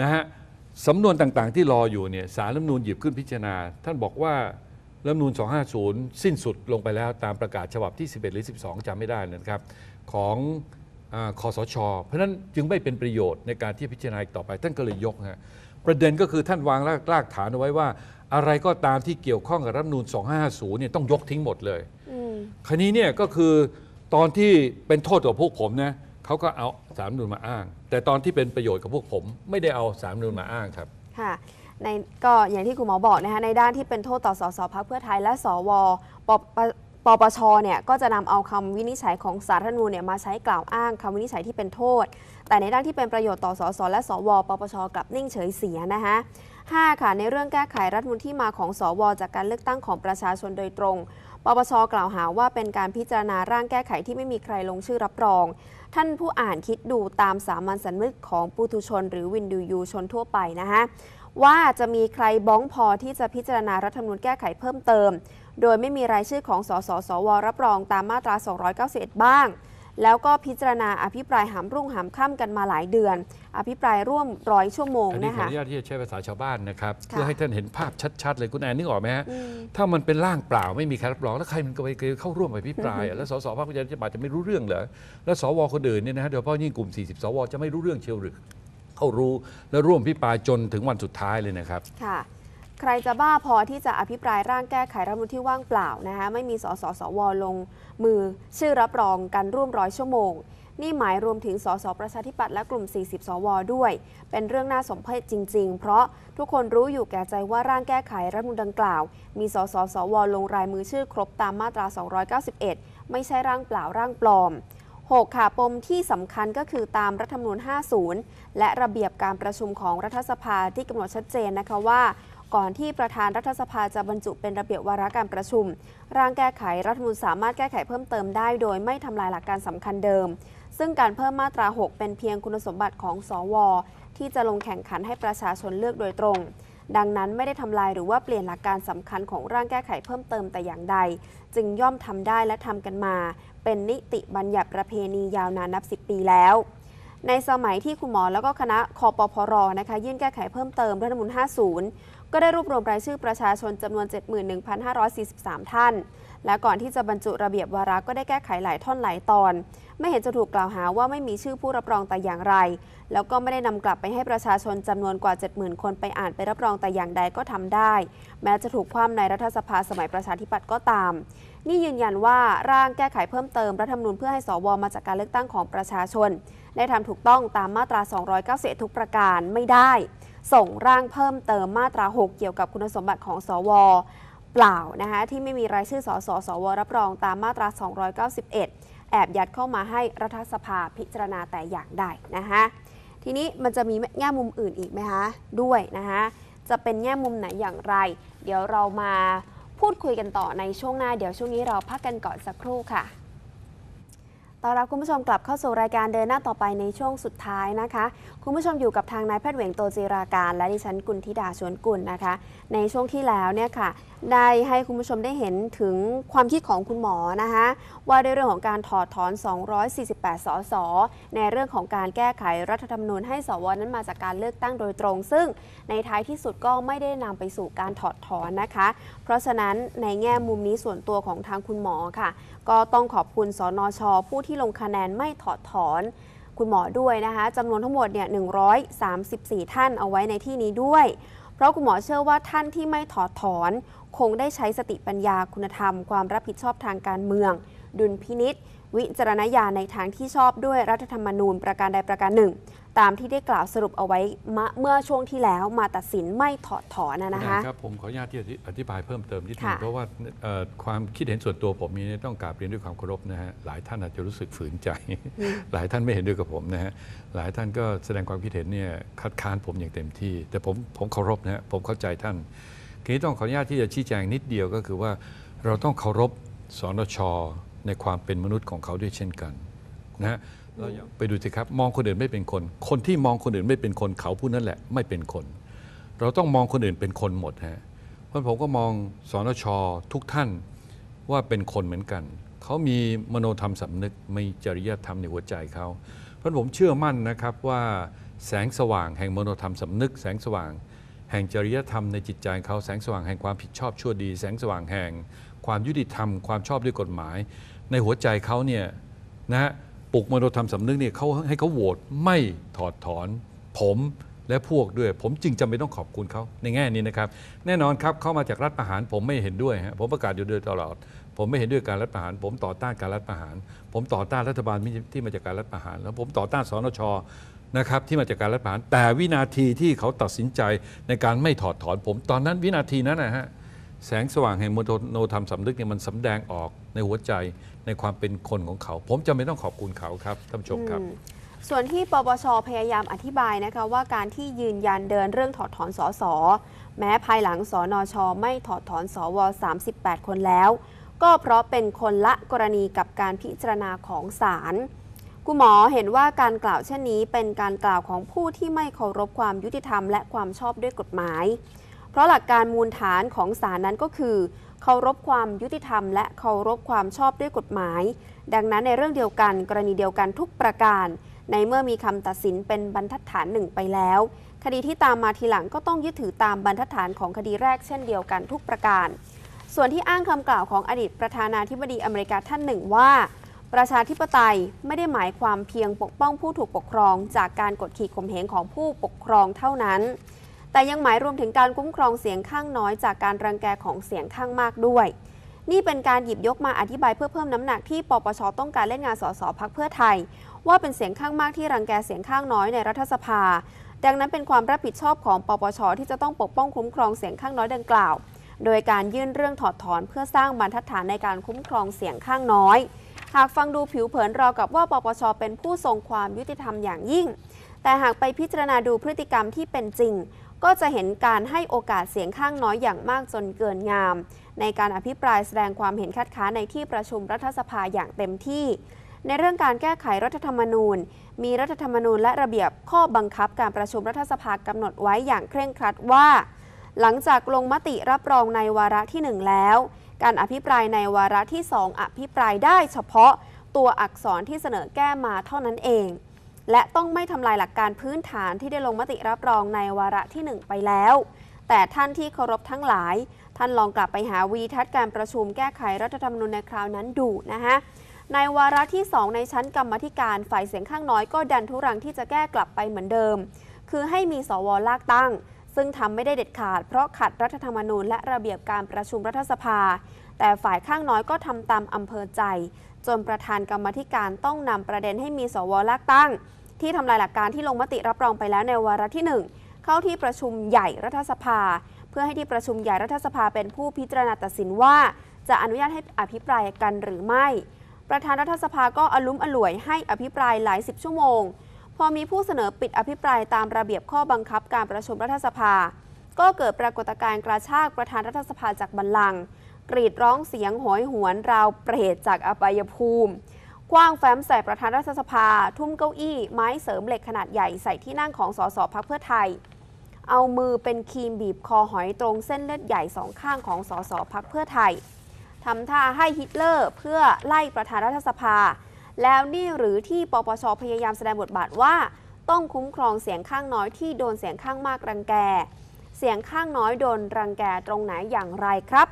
นะฮะสำนวนต่างๆที่รออยู่เนี่ยสารรัฐมนูลหยิบขึ้นพิจารณา ท่านบอกว่ารัฐมนูล250 สิ้นสุดลงไปแล้ว ตามประกาศฉบับที่ 11 หรือ 12จำไม่ได้นะครับของอคอสช เพราะนั้นจึงไม่เป็นประโยชน์ในการที่พิจารณาต่อไปท่านก็เลยยกฮะประเด็นก็คือท่านวางรากากฐานเอาไว้ว่า อะไรก็ตามที่เกี่ยวข้องกับรัฐนูล2550เนี่ยต้องยกทิ้งหมดเลยครนนี้เนี่ยก็คือตอนที่เป็นโทษกับพวกผมนะเขาก็เอาสามนูลมาอ้าง แต่ตอนที่เป็นประโยชน์กับพวกผม ไม่ได้เอาสามนูลมาอ้างครับค่ะในก็อย่างที่คุณหมอบอกนะคะในด้านที่เป็นโทษต่อสสพักเพื่อไทยและสวปปปปช เนี่ยก็จะนำเอาคำวินิจฉัยของสารรัฐธรรมนูญเนี่ยมาใช้กล่าวอ้างคำวินิจฉัยที่เป็นโทษ แต่ในด้านที่เป็นประโยชน์ต่อ สส และ สว ปปช กลับนิ่งเฉยเสียนะคะ5 ค่ะ ในเรื่องแก้ไขรัฐมนูลที่มาของ สว จากการเลือกตั้งของประชาชนโดยตรง ปปช กล่าวหาว่าเป็นการพิจารณา ร่างแก้ไขที่ไม่มีใครลงชื่อรับรอง ท่านผู้อ่านคิดดูตามสามัญสำนึกของปุถุชน หรือวินดูยูชนทั่วไปนะคะว่าจะมีใครบ้องพอที่จะพิจารณารัฐธรรมนูญแก้ไขเพิ่มเติมโดยไม่มีรายชื่อของสสสวรับรองตามมาตรา 291 บ้าง แล้วก็พิจารณาอภิปรายหามรุ่งหามค่ำกันมาหลายเดือน อภิปรายร่วมร้อยชั่วโมงนะคะอนีขออนุญาตที่จะใช้ภาษาชาวบ้านนะครับ เพื่อให้ท่านเห็นภาพชัดๆเลย คุณแอนนึกออกไหมฮะถ้ามันเป็นร่างเปล่าไม่มีใครรับรอง แล้วใครมันก็ไปเข้าร่วมอภิปรายแล้วสสพรรคประชาธิปัตย์จะไม่รู้เรื่องเหรอแล้วสวคนอื่นเนี่ยนะฮะเดยเพาะยิ่งกลุ่ม40สวจะไม่รู้เรื่องเชียวหรือเขารู้และร่วมอภิปรายจนถึงวันสุดท้ายเลยนะครับค่ะครจะบ้าพอที่จะอภิปรายร่างแก้ไขรัฐมนุนที่ว่างเปล่านะคะไม่มีสสสวลงมือชื่อรับรองกันร่วมร้อยชั่วโมง นี่หมายรวมถึงสสประชาธิปัตย์และกลุ่ม 40สวด้วย เป็นเรื่องน่าสมเพชจริง ๆ เพราะทุกคนรู้อยู่แก่ใจว่าร่างแก้ไขรัฐมนุนดังกล่าว มีสสสวลงรายมือชื่อครบตามมาตรา 291ไม่ใช่ร่างเปล่าร่างปลอม6ค่ะปมที่สำคัญก็คือตามรัฐธรรมนูญ50 และระเบียบการประชุมของรัฐสภาที่กำหนดชัดเจนนะคะว่าก่อนที่ประธานรัฐสภาจะบรรจุเป็นระเบียบวาระการประชุม ร่างแก้ไขรัฐมนูีสามารถแก้ไขเพิ่มเติมได้ โดยไม่ทำลายหลักการสำคัญเดิม ซึ่งการเพิ่มมาตรา 6 เป็นเพียงคุณสมบัติของสว ที่จะลงแข่งขันให้ประชาชนเลือกโดยตรง ดังนั้นไม่ได้ทำลายหรือว่าเปลี่ยนหลักการสำคัญของร่างแก้ไขเพิ่มเติมแต่อย่างใด จึงย่อมทำได้และทำกันมา เป็นนิติบัญญัติประเพณียาวนานนับ 10 ปีแล้ว ในสมัยที่คุณหมอแล้วก็คณะคอปพรนะคะ ยื่นแก้ไขเพิ่มเติมรัฐมนูน50ก็ได้รวบรวมรายชื่อประชาชนจำนวน 71,543ท่าน และก่อนที่จะบรรจุระเบียบวาระก็ได้แก้ไขหลายท่อนหลายตอน ไม่เห็นจะถูกกล่าวหาว่าไม่มีชื่อผู้รับรองแต่อย่างไร แล้วก็ไม่ได้นำกลับไปให้ประชาชนจำนวนกว่า 70,000 คนไปอ่านไปรับรองแต่อย่างใดก็ทำได้ แม้จะถูกคว่ำในรัฐสภาสมัยประชาธิปัตย์ก็ตาม นี่ยืนยันว่าร่างแก้ไขเพิ่มเติมรัฐธรรมนูญเพื่อให้สวมาจากการเลือกตั้งของประชาชน ได้ทำถูกต้องตามมาตรา2 9 0ทุกประการไม่ได้ส่งร่างเพิ่มเติมมาตรา 6 เกี่ยวกับคุณสมบัติของ สว เปล่านะคะที่ไม่มีรายชื่อสอสสวรับรองตามมาตรา 291 แอบยัดเข้ามาให้ รัฐสภาพิจารณาแต่อย่างใดนะคะทีนี้มันจะมีแง่มุมอื่นอีกไหมคะด้วยนะคะจะเป็นแง่มุมไหนอย่างไร เดี๋ยวเรามาพูดคุยกันต่อในช่วงหน้าเดี๋ยวช่วงนี้เราพักกันก่อนสักครู่ค่ะต้อนรับคุณผู้ชมกลับเข้าสู่รายการเดินหน้าต่อไปในช่วงสุดท้ายนะคะ คุณผู้ชมอยู่กับทางนายแพทย์เหวงโตจีราการ และดิฉันกุลธิดาชวนกุลนะคะ ในช่วงที่แล้วเนี่ยค่ะได้ให้คุณผู้ชมได้เห็นถึงความคิดของคุณหมอนะคะว่าในเรื่องของการถอดถอน 248 สสในเรื่องของการแก้ไขรัฐธรรมนูญให้สวนั้นมาจากการเลือกตั้งโดยตรง ซึ่งในท้ายที่สุดก็ไม่ได้นำไปสู่การถอดถอนนะคะ เพราะฉะนั้นในแง่มุมนี้ส่วนตัวของทางคุณหมอค่ะก็ต้องขอบคุณสนช ผู้ที่ลงคะแนนไม่ถอดถอน คุณหมอด้วยนะคะจำนวนทั้งหมดเนี่ย134 ท่านเอาไว้ในที่นี้ด้วย เพราะคุณหมอเชื่อว่าท่านที่ไม่ถอดถอน คงได้ใช้สติปัญญาคุณธรรมความรับผิดชอบทางการเมือง ดุลพินิษวิจารณญาณในทางที่ชอบด้วยรัฐธรรมนูญประการใดประการหนึ่งตามที่ได้กล่าวสรุปเอาไว้เมื่อช่วงที่แล้วมาตัดสินไม่ถอดถอนนะคะครับ ผมขออนุญาตที่อธิบายเพิ่มเติมนิดนึงเพราะว่าความคิดเห็นส่วนตัวผมนีต้องกราบเรียนด้วยความเคารพนะฮะหลายท่านอาจจะรู้สึกฝืนใจ หลายท่านไม่เห็นด้วยกับผมนะฮะหลายท่านก็แสดงความคิดเห็นเนี่ยคัดค้านผมอย่างเต็มที่ แต่ผมผมเคารพนะฮะผมเข้าใจท่าน ทีนี้ต้องขออนุญาตที่จะชี้แจงนิดเดียวก็คือว่าเราต้องเคารพสนชในความเป็นมนุษย์ของเขาด้วยเช่นกันนะฮะไปดูสิครับมองคนอื่นไม่เป็นคน คนที่มองคนอื่นไม่เป็นคนเขาพูดนั่นแหละไม่เป็นคน เราต้องมองคนอื่นเป็นคนหมดฮะเพราะผมก็มองสอนชทุกท่านว่าเป็นคนเหมือนกันเขามีมโนธรรมสำนึกมีจริยธรรมในหัวใจเขาเพราะผมเชื่อมั่นนะครับว่าแสงสว่างแห่งมโนธรรมสำนึก แสงสว่างแห่งจริยธรรมในจิตใจเขาแสงสว่างแห่งความผิดชอบชั่วดี แสงสว่างแห่งความยุติธรรมความชอบด้วยกฎหมาย ในหัวใจเขาเนี่ยนะฮะปลุกมโนธรรมสำนึกเนี่ยเขาให้เขาโหวตไม่ถอดถอน ผมและพวกด้วย ผมจึงจำเป็นต้องขอบคุณเขาในแง่นี้นะครับ แน่นอนครับเข้ามาจากรัฐประหาร ผมไม่เห็นด้วยฮะผมประกาศอยู่โดยตลอด ผมไม่เห็นด้วยการรัฐประหาร ผมต่อต้านการรัฐประหาร ผมต่อต้านรัฐบาลที่มาจากการรัฐประหารแล้วผมต่อต้านสนชนะครับ ที่มาจากการรัฐประหารแต่วินาทีที่เขาตัดสินใจในการไม่ถอดถอนผมตอนนั้นวินาทีนั้นนะฮะแสงสว่างแห่งมโนธรรมสำนึกเนี่ยมันสำแดงออกในหัวใจในความเป็นคนของเขาผมจะไม่ต้องขอบคุณเขาครับท่านผู้ชมครับส่วนที่ปปชพยายามอธิบายนะคะว่าการที่ยืนยันเดินเรื่องถอดถอนสอสอแม้ภายหลังสนช ไม่ถอดถอนสว38 คนแล้ว ก็เพราะเป็นคนละกรณีกับการพิจารณาของศาลคุณหมอเห็นว่าการกล่าวเช่นนี้เป็นการกล่าวของผู้ที่ไม่เคารพความยุติธรรมและความชอบด้วยกฎหมาย เพราะหลักการมูลฐานของศาลนั้นก็คือเคารพความยุติธรรม และเคารพความชอบด้วยกฎหมาย ดังนั้นในเรื่องเดียวกัน กรณีเดียวกันทุกประการ ในเมื่อมีคำตัดสินเป็นบรรทัดฐานหนึ่งไปแล้ว คดีที่ตามมาทีหลังก็ต้องยึดถือตามบรรทัดฐานของคดีแรกเช่นเดียวกันทุกประการ ส่วนที่อ้างคำกล่าวของอดีตประธานาธิบดีอเมริกาท่านหนึ่งว่า ประชาธิปไตยไม่ได้หมายความเพียงปกป้องผู้ถูกปกครองจากการกดขี่ข่มเหงของผู้ปกครองเท่านั้นแต่ยังหมายรวมถึงการคุ้มครองเสียงข้างน้อยจากการรังแกของเสียงข้างมากด้วย นี่เป็นการหยิบยกมาอธิบายเพื่อเพิ่มน้ำหนักที่ปปชต้องการเล่นงานสสพักเพื่อไทย ว่าเป็นเสียงข้างมากที่รังแกเสียงข้างน้อยในรัฐสภา ดังนั้นเป็นความรับผิดชอบของปปช ที่จะต้องปกป้องคุ้มครองเสียงข้างน้อยดังกล่าว โดยการยื่นเรื่องถอดถอนเพื่อสร้างบรรทัดฐานในการคุ้มครองเสียงข้างน้อย หากฟังดูผิวเผินรากับว่า ปปช เป็นผู้ทรงความยุติธรรมอย่างยิ่ง แต่หากไปพิจารณาดูพฤติกรรมที่เป็นจริงก็จะเห็นการให้โอกาสเสียงข้างน้อยอย่างมากจนเกินงาม ในการอภิปรายแสดงความเห็นคัดค้านในที่ประชุมรัฐสภาอย่างเต็มที่ ในเรื่องการแก้ไขรัฐธรรมนูญ มีรัฐธรรมนูญและระเบียบข้อบังคับการประชุมรัฐสภากำหนดไว้อย่างเคร่งครัดว่า หลังจากลงมติรับรองในวาระที่ 1 แล้ว การอภิปรายในวาระที่ 2 อภิปรายได้เฉพาะตัวอักษรที่เสนอแก้มาเท่านั้นเองและต้องไม่ทำลายหลักการพื้นฐานที่ได้ลงมติรับรองในวาระที่ 1 ไปแล้ว แต่ท่านที่เคารพทั้งหลาย ท่านลองกลับไปหาวีทัศน์การประชุมแก้ไขรัฐธรรมนูญในคราวนั้นดูนะคะในวาระที่ 2 ในชั้นกรรมธิการ ฝ่ายเสียงข้างน้อยก็ดันทุรังที่จะแก้กลับไปเหมือนเดิม คือให้มีสวลากตั้ง ซึ่งทำไม่ได้เด็ดขาดเพราะขัดรัฐธรรมนูญและระเบียบการประชุมรัฐสภา แต่ฝ่ายข้างน้อยก็ทำตามอำเภอใจจนประธานกรรมธิการต้องนำประเด็นให้มีสวลากตั้ง ที่ทำลายหลักการที่ลงมติรับรองไปแล้วในวาระที่ 1 เข้าที่ประชุมใหญ่รัฐสภา เพื่อให้ที่ประชุมใหญ่รัฐสภาเป็นผู้พิจารณาตัดสินว่า จะอนุญาตให้อภิปรายกันหรือไม่ ประธานรัฐสภาก็อลุ้มอล่วยให้อภิปรายหลายสิบชั่วโมงพอมีผู้เสนอปิดอภิปรายตามระเบียบข้อบังคับการประชุมรัฐสภา ก็เกิดปรากฏการณ์กระชากประธานรัฐสภาจากบัลลังก์กรีดร้องเสียง หอย หวน ราว เปรตจากอบายภูมิ กว้างแฟ้มใส่ประธานรัฐสภา ทุ่มเก้าอี้ไม้เสริมเหล็กขนาดใหญ่ใส่ที่นั่งของสสพักเพื่อไทย เอามือเป็นครีมบีบคอหอยตรงเส้นเลือดใหญ่สองข้างของสสพักเพื่อไทย ทำท่าให้ฮิตเลอร์เพื่อไล่ประธานรัฐสภา แล้วนี่หรือที่ปปชพยายามแสดงบทบาทว่า ต้องคุ้มครองเสียงข้างน้อยที่โดนเสียงข้างมากรังแก เสียงข้างน้อยโดนรังแกตรงไหนอย่างไรครับ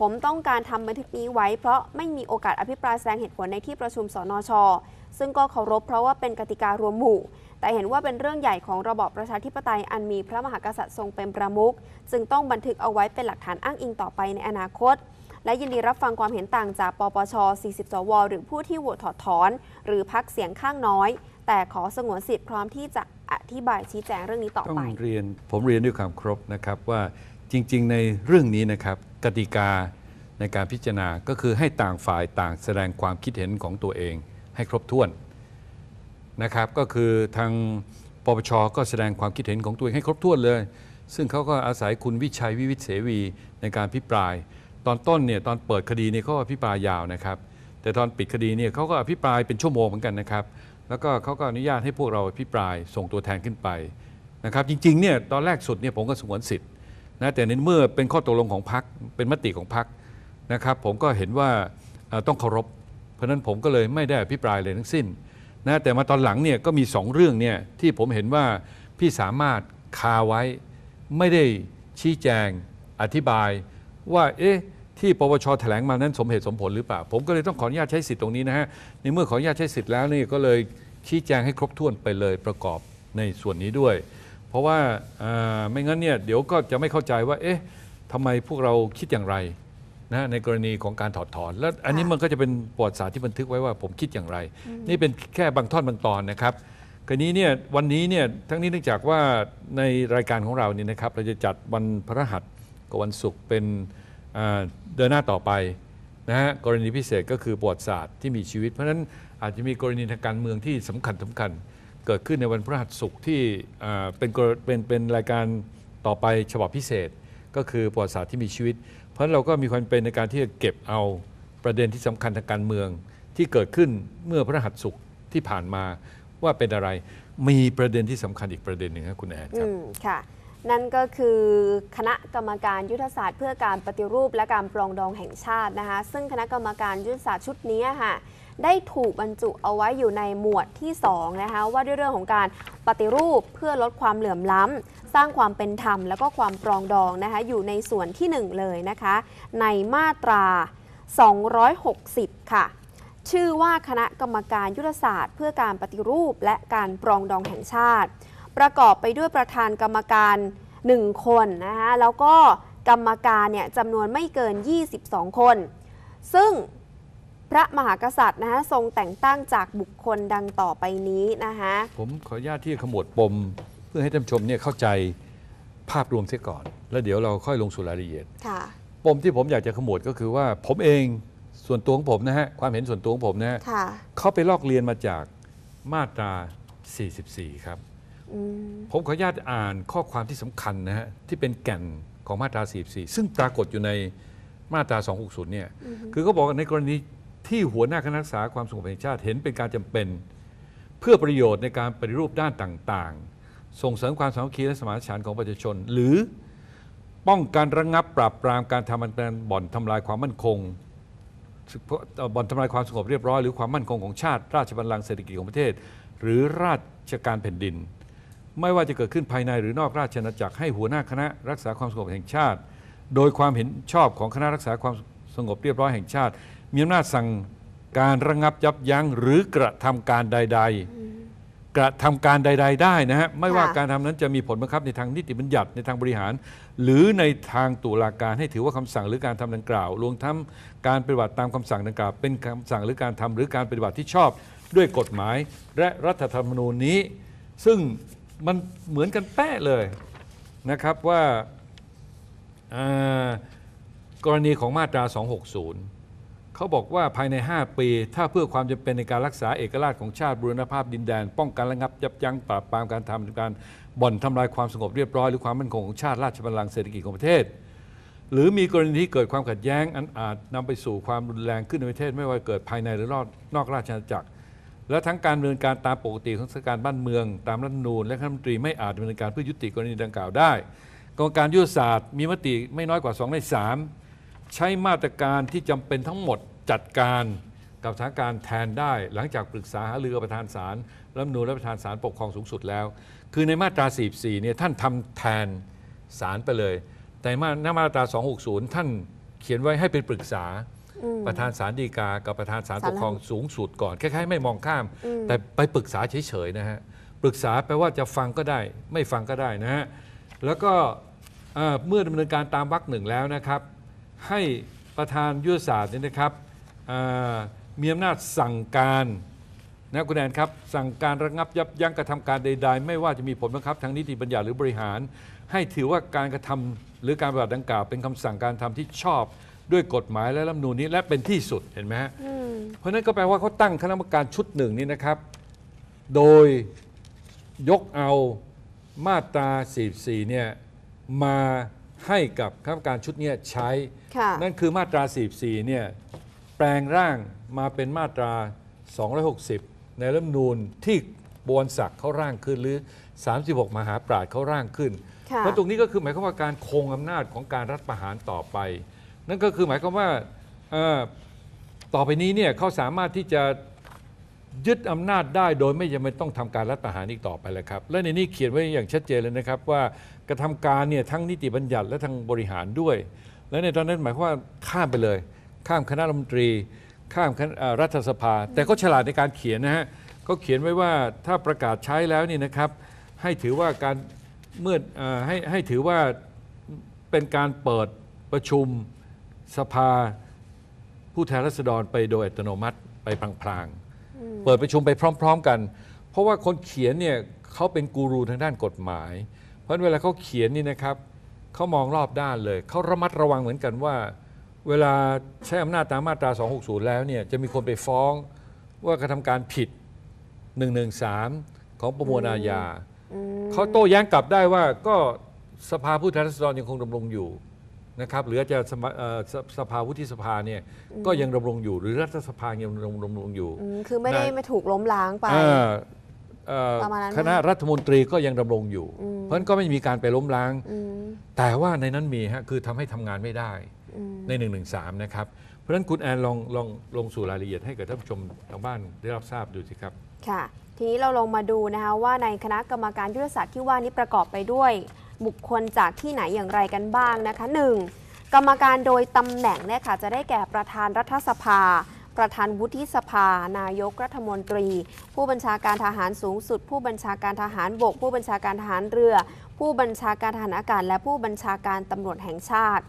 ผมต้องการทำบันทึกนี้ไว้เพราะไม่มีโอกาสอภิปรายแสดงเหตุผลในที่ประชุมสนช ซึ่งก็เคารพเพราะว่าเป็นกติการวมหมู่ แต่เห็นว่าเป็นเรื่องใหญ่ของระบอบประชาธิปไตยอันมีพระมหากษัตริย์ทรงเป็นประมุขจึงต้องบันทึกเอาไว้เป็นหลักฐานอ้างอิงต่อไปในอนาคต และยินดีรับฟังความเห็นต่างจากปปช 40 สว หรือผู้ที่โหวตถอดถอนหรือพักเสียงข้างน้อย แต่ขอสงวนสิทธิ์พร้อมที่จะอธิบายชี้แจงเรื่องนี้ต่อไปต้องเรียน ผมเรียนด้วยความครบนะครับว่าจริงๆ ในเรื่องนี้นะครับกติกาในการพิจารณา ก็คือให้ต่างฝ่ายต่างแสดงความคิดเห็นของตัวเองให้ครบถ้วน นะครับ ก็คือทางปปชก็แสดงความคิดเห็นของตัวเอง ให้ครบถ้วนเลย ซึ่งเขาก็อาศัยคุณวิชัยวิวิทเสวีในการพิปราย ตอนต้นเนี่ยตอนเปิดคดีเนี่ยเขาอภิปรายยาวนะครับ แต่ตอนปิดคดีเนี่ยเขาก็อภิปรายเป็นชั่วโมงเหมือนกันนะครับ แล้วก็เขาก็อนุญาตให้พวกเราอภิปรายส่งตัวแทนขึ้นไปนะครับ จริงๆ เนี่ยตอนแรกสุดเนี่ยผมก็สงวนสิทธินะแต่ในเมื่อเป็นข้อตกลงของพักเป็นมติของพักนะครับผมก็เห็นว่าต้องเคารพเพราะนั้นผมก็เลยไม่ได้อภิปรายเลยทั้งสิ้นนะแต่มาตอนหลังเนี่ยก็มี 2 เรื่องเนี่ยที่ผมเห็นว่าพี่สามารถคาไว้ไม่ได้ชี้แจงอธิบาย ว่าเอ๊ะที่ปปชแถลงมานั้นสมเหตุสมผลหรือเปล่าผมก็เลยต้องขออนุญาตใช้สิทธิ์ตรงนี้นะฮะในเมื่อขออนุญาตใช้สิทธิ์แล้วนี่ก็เลยชี้แจงให้ครบถ้วนไปเลยประกอบในส่วนนี้ด้วยเพราะว่า ไม่งั้นเนี่ยเดี๋ยวก็จะไม่เข้าใจว่า เอ๊ะทำไมพวกเราคิดอย่างไรนะ ในกรณีของการถอดถอน แล้วอันนี้มันก็จะเป็นปวดสาที่บันทึกไว้ว่าผมคิดอย่างไร นี่เป็นแค่บางท่อนบางตอนนะครับกรณีเนี่ยวันนี้เนี่ยทั้งนี้เนื่องจากว่าในรายการของเราเนี่ยนะครับเราจะจัดวันพระหัสกับวันศุกร์เป็นเดินหน้าต่อไปนะฮะกรณีพิเศษก็คือประวัติศาสตร์ที่มีชีวิตเพราะฉะนั้นอาจจะมีกรณีทางการเมืองที่สำคัญสำคัญเกิดขึ้นในวันพฤหัสศุกร์ที่เป็นเป็นเป็นรายการต่อไป ฉบับพิเศษ ก็คือประวัติศาสตร์ที่มีชีวิต เพราะเราก็มีความเป็นในการที่จะเก็บเอาประเด็นที่สำคัญทางการเมืองที่เกิดขึ้นเมื่อพระหัสสุขที่ผ่านมาว่าเป็นอะไรมีประเด็นที่สำคัญอีกประเด็นหนึ่งครับคุณแอนครับค่ะ นั่นก็คือคณะกรรมการยุทธศาสตร์เพื่อการปฏิรูปและการปรองดองแห่งชาตินะคะซึ่งคณะกรรมการยุทธศาสตร์ชุดนี้ค่ะได้ถูกบรรจุเอาไว้อยู่ในหมวดที่2นะคะว่าด้วยเรื่องของการปฏิรูปเพื่อลดความเหลื่อมล้ำสร้างความเป็นธรรมและก็ความปรองดองนะคะอยู่ในส่วนที่ 1 เลยนะคะในมาตรา 260 ค่ะชื่อว่าคณะกรรมการยุทธศาสตร์ เพื่อการปฏิรูปและการปรองดองแห่งชาติ ประกอบไปด้วยประธานกรรมการ 1 คนนะคะแล้วก็กรรมการเนี่ยจำนวนไม่เกิน 22 คน ซึ่งพระมหากษัตริย์นะฮะทรงแต่งตั้งจากบุคคลดังต่อไปนี้นะคะผมขออนุญาตที่ขมวดปมเพื่อให้ท่านชมเนี่ยเข้าใจภาพรวมเสียก่อน แล้วเดี๋ยวเราค่อยลงสู่รายละเอียดปมที่ผมอยากจะขมวดก็คือว่าผมเองส่วนตัวของผมนะฮะความเห็นส่วนตัวของผมนะฮะเขาไปลอกเรียนมาจากมาตรา 44 ครับผมขออนุญาตอ่านข้อความที่สำคัญนะฮะที่เป็นแก่นของมาตรา 44 ซึ่งปรากฏอยู่ในมาตรา260เนี่ยคือเขาบอกในกรณีที่หัวหน้าคณะรักษาความสงบแห่งชาติเห็นเป็นการจำเป็นเพื่อประโยชน์ในการปฏิรูปด้านต่างๆ ส่งเสริมความสามัคคีและสมานฉันท์ของประชาชน หรือป้องกันระงงับปราบปรามการทำมันบ่อนทำลายความมั่นคงบ่อนทำลายความสงบเรียบร้อยหรือความมั่นคงของชาติ ราชบัลลังก์เศรษฐกิจของประเทศ หรือราชการแผ่นดิน ไม่ว่าจะเกิดขึ้นภายในหรือนอกราชอาณาจักรให้หัวหน้าคณะรักษาความสงบแห่งชาติ โดยความเห็นชอบของคณะรักษาความสงบเรียบร้อยแห่งชาติมีอำนาจสั่งการระงับยับยั้ง หรือกระทำการใดๆ กระทำการใดๆได้นะฮะไม่ว่าการทำนั้นจะมีผลบังคับในทางนิติบัญญัติในทางบริหาร หรือในทางตุลาการให้ถือว่าคำสั่งหรือการทำดังกล่าว รวมทั้งการปฏิบัติตามคำสั่งดังกล่าวเป็นคำสั่งหรือการทำหรือการปฏิบัติที่ชอบด้วยกฎหมายและรัฐธรรมนูญนี้ ซึ่งมันเหมือนกันแป๊ะเลยนะครับว่ากรณีของมาตรา 260เขาบอกว่าภายใน 5 ปี ถ้าเพื่อความจำเป็นในการรักษาเอกราชของชาติบูรณภาพดินแดน ป้องกันระงับ ยับยั้งปราบปรามการทำการบ่อนทำลายความสงบเรียบร้อย หรือความมั่นคงของชาติราชบัลลังก์เศรษฐกิจของประเทศ หรือมีกรณีที่เกิดความขัดแย้ง อันอาจนำไปสู่ความรุนแรงขึ้นในประเทศไม่ว่าเกิดภายในหรือนอกนอกราชอาณาจักร และทั้งการดำเนินการตามปกติของสถานการบ้านเมืองตามรัฐธรรมนูญและคณะมนตรี ไม่อาจดำเนินการเพื่อยุติกรณีดังกล่าวได้กองการยุทธศาสตร์มีมติไม่น้อยกว่า2ใน3ใช้มาตรการที่จำเป็นทั้งหมดจัดการกับสถานการณ์แทนได้ หลังจากปรึกษาหารือประธานศาลรัฐมนูลและประธานศาลปกครองสูงสุดแล้ว คือในมาตรา44เนี่ยท่านทำแทนศาลไปเลย แต่มาในมาตรา260 ท่านเขียนไว้ให้เป็นปรึกษาประธานศาลฎีกา กับประธานศาลปกครองสูงสุดก่อนคล้ายๆไม่มองข้าม แต่ไปปรึกษาเฉยๆนะฮะปรึกษาแปลว่าจะฟังก็ได้ ไม่ฟังก็ได้นะฮะแล้วก็เมื่อดำเนินการตามวรรคหนึ่งแล้วนะครับให้ประธานยุทธศาสตร์เนี่ยนะครับมีอำนาจสั่งการนะคุณแอนครับสั่งการระงับยับยั้งกระทำการใด ๆ ไม่ว่าจะมีผลบังคับทางนิติบัญญัติหรือบริหาร ให้ถือว่าการกระทำหรือการปฏิบัติดังกล่าว เป็นคำสั่งการทำที่ชอบด้วยกฎหมายและรัฐมนูญนี้และเป็นที่สุดเห็นไหมฮะเพราะนั้นก็แปลว่าเขาตั้งคณะกรรมการชุดหนึ่งนี้นะครับ โดยยกเอามาตรา 44 เนี่ยมาให้กับข้าราชการชุดนี้ใช้ นั่นคือมาตรา 44 เนี่ย แปลงร่างมาเป็นมาตรา 260 ในรัฐมนูลที่บวนศักดิ์เขาร่างขึ้นหรือ 36 มหาปราชญ์เขาร่างขึ้น เพราะตรงนี้ก็คือหมายความว่าการคงอำนาจของการรัฐประหารต่อไป นั่นก็คือหมายความว่าต่อไปนี้เนี่ยเขาสามารถที่จะยึดอำนาจได้ โดยไม่จำเป็นต้องทำการรัฐประหารอีกต่อไปแล้วครับ และในนี้เขียนไว้อย่างชัดเจนเลยนะครับว่ากระทำการเนี่ยทั้งนิติบัญญัติและทางบริหารด้วย และในตอนนั้นหมายความว่าข้ามไปเลย ข้ามคณะรัฐมนตรี ข้ามรัฐสภา แต่ก็ฉลาดในการเขียนนะฮะก็เขียนไว้ว่าถ้าประกาศใช้แล้วนี่นะครับ ให้ถือว่าการเมื่อให้ให้ถือว่าเป็นการเปิดประชุมสภาผู้แทนราษฎรไปโดยอัตโนมัติไปพลางๆเปิดประชุมไปพร้อม ๆ กัน เพราะว่าคนเขียนเนี่ยเขาเป็นกูรูทางด้านกฎหมายเพราะเวลาเขาเขียน นี่นะครับเขามองรอบด้านเลยเขาระมัดระวังเหมือนกันว่า เวลาใช้อำนาจตามมาตรา 260 แล้วเนี่ยจะมีคนไปฟ้องว่ากระทำการผิด 113 ของประมวลอาญาเขาโต้แย้งกลับได้ว่าก็สภาผู้แทนราษฎรยังคงดำรงอยู่นะครับหรือจะสสสภาวุฒิสภาเนี่ยก็ยังดำรงอยู่ หรือรัฐสภายังดำรงอยู่ คือไม่ได้ไม่ถูกล้มล้างไปคณะรัฐมนตรีก็ยังดำรงอยู่ เพราะนั้นก็ไม่มีการไปล้มล้าง แต่ว่าในนั้นมีฮะคือทำให้ทำงานไม่ได้ใน1นึนะครับเพราะฉะนั้นคุณแอนลองลองลงสู่รายละเอียดให้กับท่านผู้ชมทางบ้านได้รับทราบดูสิครับค่ะทีนี้เราลงมาดูนะคะว่าในคณะกรรมการยุทธศาสตร์ที่ว่านี้ประกอบไปด้วยบุคคลจากที่ไหนอย่างไรกันบ้างนะคะ 1. กรรมการโดยตำแหน่งเนี่ยค่ะจะได้แก่ประธานรัฐสภาประธานวุฒิสภา นายก รัฐมนตรี ผู้บัญชาการทหารสูงสุด ผู้บัญชาการทหารบก ผู้บัญชาการทหารเรือ ผู้บัญชาการทหารอากาศ และผู้บัญชาการตำรวจแห่งชาติ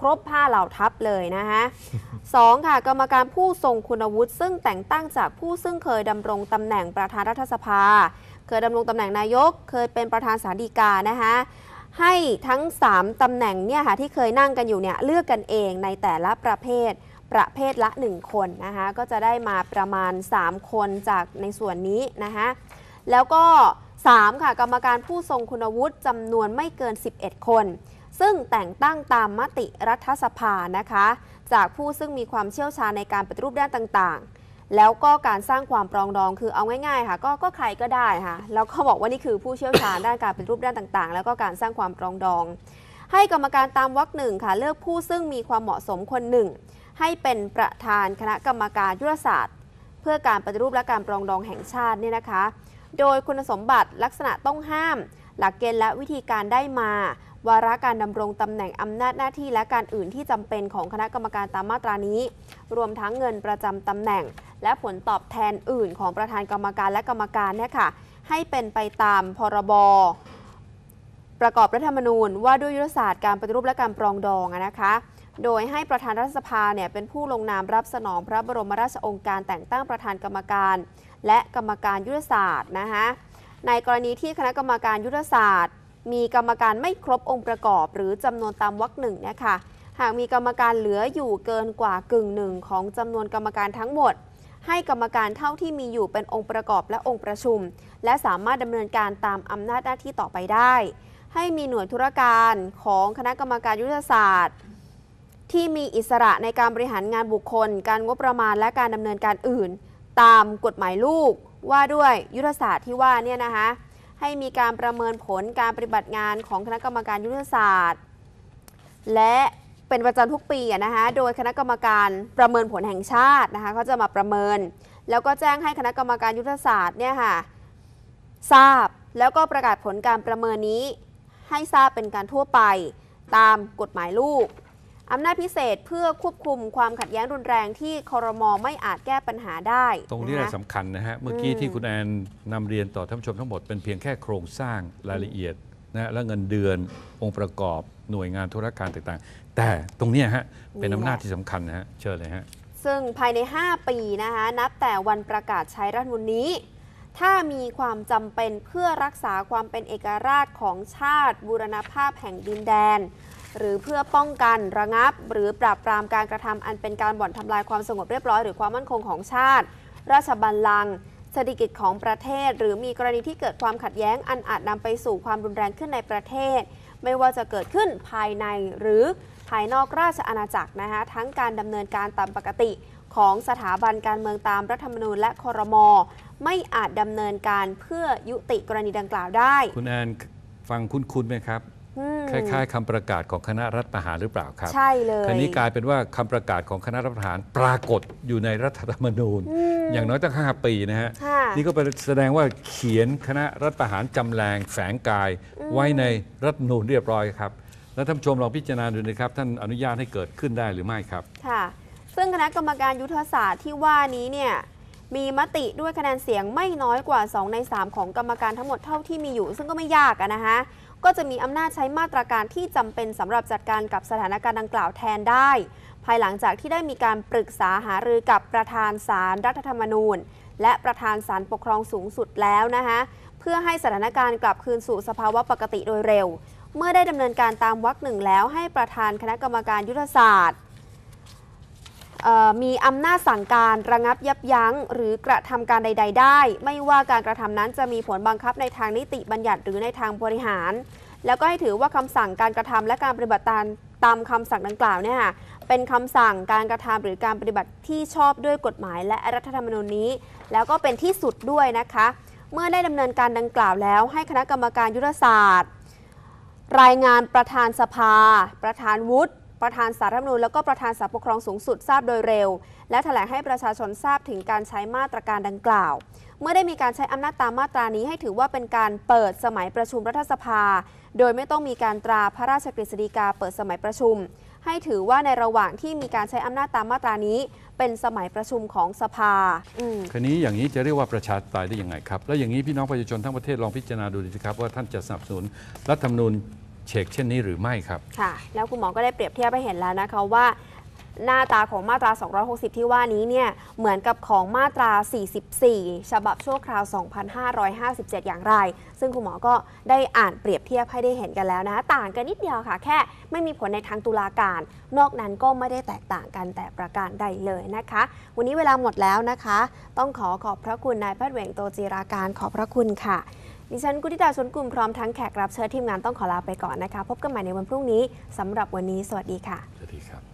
ครบผ้าเหล่าทัพเลยนะคะสองค่ะ กรรมการผู้ทรงคุณวุฒิ ซึ่งแต่งตั้งจากผู้ซึ่งเคยดำรงตำแหน่งประธานรัฐสภา เคยดำรงตำแหน่งนายก เคยเป็นประธานสาลีกา นะคะให้ทั้ง 3 ตำแหน่งเนี่ยค่ะ ที่เคยนั่งกันอยู่เนี่ย เลือกกันเองในแต่ละประเภทประเภทละ 1 คนนะคะก็จะได้มาประมาณ 3 คนจากในส่วนนี้นะคะแล้วก็3ค่ะกรรมการผู้ทรงคุณวุฒิจำนวนไม่เกิน 11 คน ซึ่งแต่งตั้งตามมติรัฐสภานะคะจากผู้ซึ่งมีความเชี่ยวชาญในการปฏิรูปด้านต่างๆ แล้วก็การสร้างความปรองดองคือเอาง่ายๆค่ะก็ก็ใครก็ได้ค่ะแล้วก็บอกว่านี่คือผู้เชี่ยวชาญด้านการปฏิรูปด้านต่างๆ แล้วก็การสร้างความปรองดอง ให้กรรมการตามวรรคหนึ่งค่ะเลือกผู้ซึ่งมีความเหมาะสมคนหนึ่งให้เป็นประธานคณะกรรมการยุทธศาสตร์ เพื่อการปฏิรูปและการปรองดองแห่งชาติเนี่ยนะคะ โดยคุณสมบัติลักษณะต้องห้าม หลักเกณฑ์และวิธีการได้มา วาระการดำรงตำแหน่งอำนาจหน้าที่และการอื่นที่จำเป็นของคณะกรรมการตามมาตรานี้ รวมทั้งเงินประจำตำแหน่ง และผลตอบแทนอื่น ของประธานกรรมการและกรรมการเนี่ยค่ะให้เป็นไปตามพรบประกอบรัฐธรรมนูญ ว่าด้วยยุทธศาสตร์การปฏิรูปและการปรองดองนะคะโดยให้ประธานรัฐสภาเนี่ยเป็นผู้ลงนามรับสนองพระบรมราชองค์การแต่งตั้งประธานกรรมการ และกรรมการยุทธศาสตร์นะคะในกรณีที่คณะกรรมการยุทธศาสตร์ มีกรรมการไม่ครบองค์ประกอบ หรือจำนวนตามวรรคหนึ่งนะคะหากมีกรรมการเหลืออยู่เกินกว่ากึ่งหนึ่งของจำนวนกรรมการทั้งหมด ให้กรรมการเท่าที่มีอยู่เป็นองค์ประกอบและองค์ประชุม และสามารถดำเนินการตามอำนาจหน้าที่ต่อไปได้ ให้มีหน่วยธุรการของคณะกรรมการยุทธศาสตร์ที่มีอิสระในการบริหารงานบุคคล การงบประมาณและการดำเนินการอื่น ตามกฎหมายลูก ว่าด้วยยุทธศาสตร์ที่ว่าเนี่ยนะคะให้มีการประเมินผลการปฏิบัติงานของคณะกรรมการยุทธศาสตร์ และเป็นประจำทุกปีนะคะโดยคณะกรรมการประเมินผลแห่งชาตินะคะเขาจะมาประเมิน แล้วก็แจ้งให้คณะกรรมการยุทธศาสตร์เนี่ยค่ะทราบแล้วก็ประกาศผลการประเมินนี้ ให้ทราบเป็นการทั่วไป ตามกฎหมายลูกอำนาจพิเศษเพื่อควบคุมความขัดแย้งรุนแรงที่คอรมอไม่อาจแก้ปัญหาได้ ตรงนี้แหละสำคัญนะฮะ เมื่อกี้ที่คุณแอนนำเรียนต่อท่านผู้ชมทั้งหมดเป็นเพียงแค่โครงสร้างรายละเอียดนะและเงินเดือนองค์ประกอบหน่วยงานธุรการต่างๆ แต่ตรงนี้ฮะ เป็นอำนาจที่สำคัญนะฮะ เชิญเลยฮะ ซึ่งภายใน 5 ปีนะคะนับแต่วันประกาศใช้รัฐมนตรนี้ ถ้ามีความจำเป็นเพื่อรักษาความเป็นเอกราชของชาติ บูรณภาพแห่งดินแดนหรือเพื่อป้องกันระงับ หรือปราบปรามการกระทำอันเป็นการบ่อนทำลายความสงบเรียบร้อยหรือความมั่นคงของชาติ ราชบัลลังก์เศรษฐกิจของประเทศ หรือมีกรณีที่เกิดความขัดแย้งอันอาจนำไปสู่ความรุนแรงขึ้นในประเทศ ไม่ว่าจะเกิดขึ้นภายในหรือภายนอกราชอาณาจักรนะคะ ทั้งการดำเนินการตามปกติของสถาบันการเมืองตามรัฐธรรมนูญ และคอรมอไม่อาจดำเนินการเพื่อยุติกรณีดังกล่าวได้คุณแอนฟังคุ้นๆไหมครับคล้ายๆคำประกาศของคณะรัฐประหารหรือเปล่าครับใช่เลยคันนี้กลายเป็นว่าคำประกาศของคณะรัฐประหาร ปรากฏอยู่ในรัฐธรรมนูญ อย่างน้อยตั้ง5ปีนะฮะนี่ก็ปแสดงว่าเขียนคณะรัฐประหารจำแรงแฝงกายไว้ในรัฐธรรมนูญเรียบร้อยครับ แล้วท่านชมลองพิจารณาดูนะครับท่านอนุญาตให้เกิดขึ้นได้หรือไม่ครับค่ะซึ่งคณะกรรมการยุทธศาสตร์ที่ว่านี้เนี่ยมีมติด้วยคะแนนเสียงไม่น้อยกว่า 2 ใน 3 ของกรรมการทั้งหมดเท่าที่มีอยู่ ซึ่งก็ไม่ยากนะคะก็จะมีอำนาจใช้มาตรการที่จำเป็นสำหรับจัดการกับสถานการณ์ดังกล่าวแทนได้ ภายหลังจากที่ได้มีการปรึกษาหารือกับประธานศาลรรัฐธรรมนูญ และประธานศาลปกครองสูงสุดแล้วนะคะเพื่อให้สถานการณ์กลับคืนสู่สภาวะปกติโดยเร็ว เมื่อได้ดำเนินการตามวรรคหนึ่งแล้วให้ประธานคณะกรรมการยุทธศาสตร์มีอำนาจสั่งการระงับยับยั้ง หรือกระทำการใด ๆ ได้ ไม่ว่าการกระทำนั้นจะมีผลบังคับในทางนิติบัญญัติหรือในทางบริหาร แล้วก็ให้ถือว่าคำสั่งการกระทำและการปฏิบัติตามตามคำสั่งดังกล่าวเนี่ยค่ะเป็นคำสั่งการกระทำหรือการปฏิบัติที่ชอบด้วยกฎหมาย และรัฐธรรมนูญนี้ แล้วก็เป็นที่สุดด้วยนะคะเมื่อได้ดำเนินการดังกล่าวแล้ว ให้คณะกรรมการยุทธศาสตร์ รายงานประธานสภา ประธานวุฒิประธานสารรัฐมนูลและก็ประธานสารปกครองสูงสุดทราบโดยเร็ว และแถลงให้ประชาชนทราบถึงการใช้มาตรการดังกล่าว เมื่อได้มีการใช้อำนาจตามมาตรานี้ ให้ถือว่าเป็นการเปิดสมัยประชุมรัฐสภา โดยไม่ต้องมีการตราพระราชกฤษฎีกาเปิดสมัยประชุม ให้ถือว่าในระหว่างที่มีการใช้อำนาจตามมาตรานี้เป็นสมัยประชุมของสภาคืนนี้อย่างนี้จะเรียกว่าประชาธิปไตยได้ยังไงครับ และอย่างนี้พี่น้องประชาชนทั้งประเทศลองพิจารณาดูดีสิครับว่าท่านจะสนับสนุนรัฐธรรมนูญเชกเช่นนี้หรือไม่ครับ ค่ะ แล้วคุณหมอ ก็ได้เปรียบเทียบไปเห็นแล้วนะคะว่าหน้าตาของมาตรา 260 ที่ว่านี้เนี่ยเหมือนกับของมาตรา 44 ฉบับชั่วคราว 2557 อย่างไร ซึ่งคุณหมอก็ได้อ่านเปรียบเทียบให้ได้เห็นกันแล้วนะต่างกันนิดเดียวค่ะ แค่ไม่มีผลในทางตุลาการ นอกนั้นก็ไม่ได้แตกต่างกันแต่ประการใดเลยนะคะ วันนี้เวลาหมดแล้วนะคะ ต้องขอขอบพระคุณนายแพทย์เวงโตจีราการ ขอบพระคุณค่ะดิฉันกุติดาชนกลุ่มพร้อมทั้งแขกรับเชิญทีมงานต้องขอลาไปก่อนนะคะพบกันใหม่ในวันพรุ่งนี้สำหรับวันนี้สวัสดีค่ะ สวัสดีครับ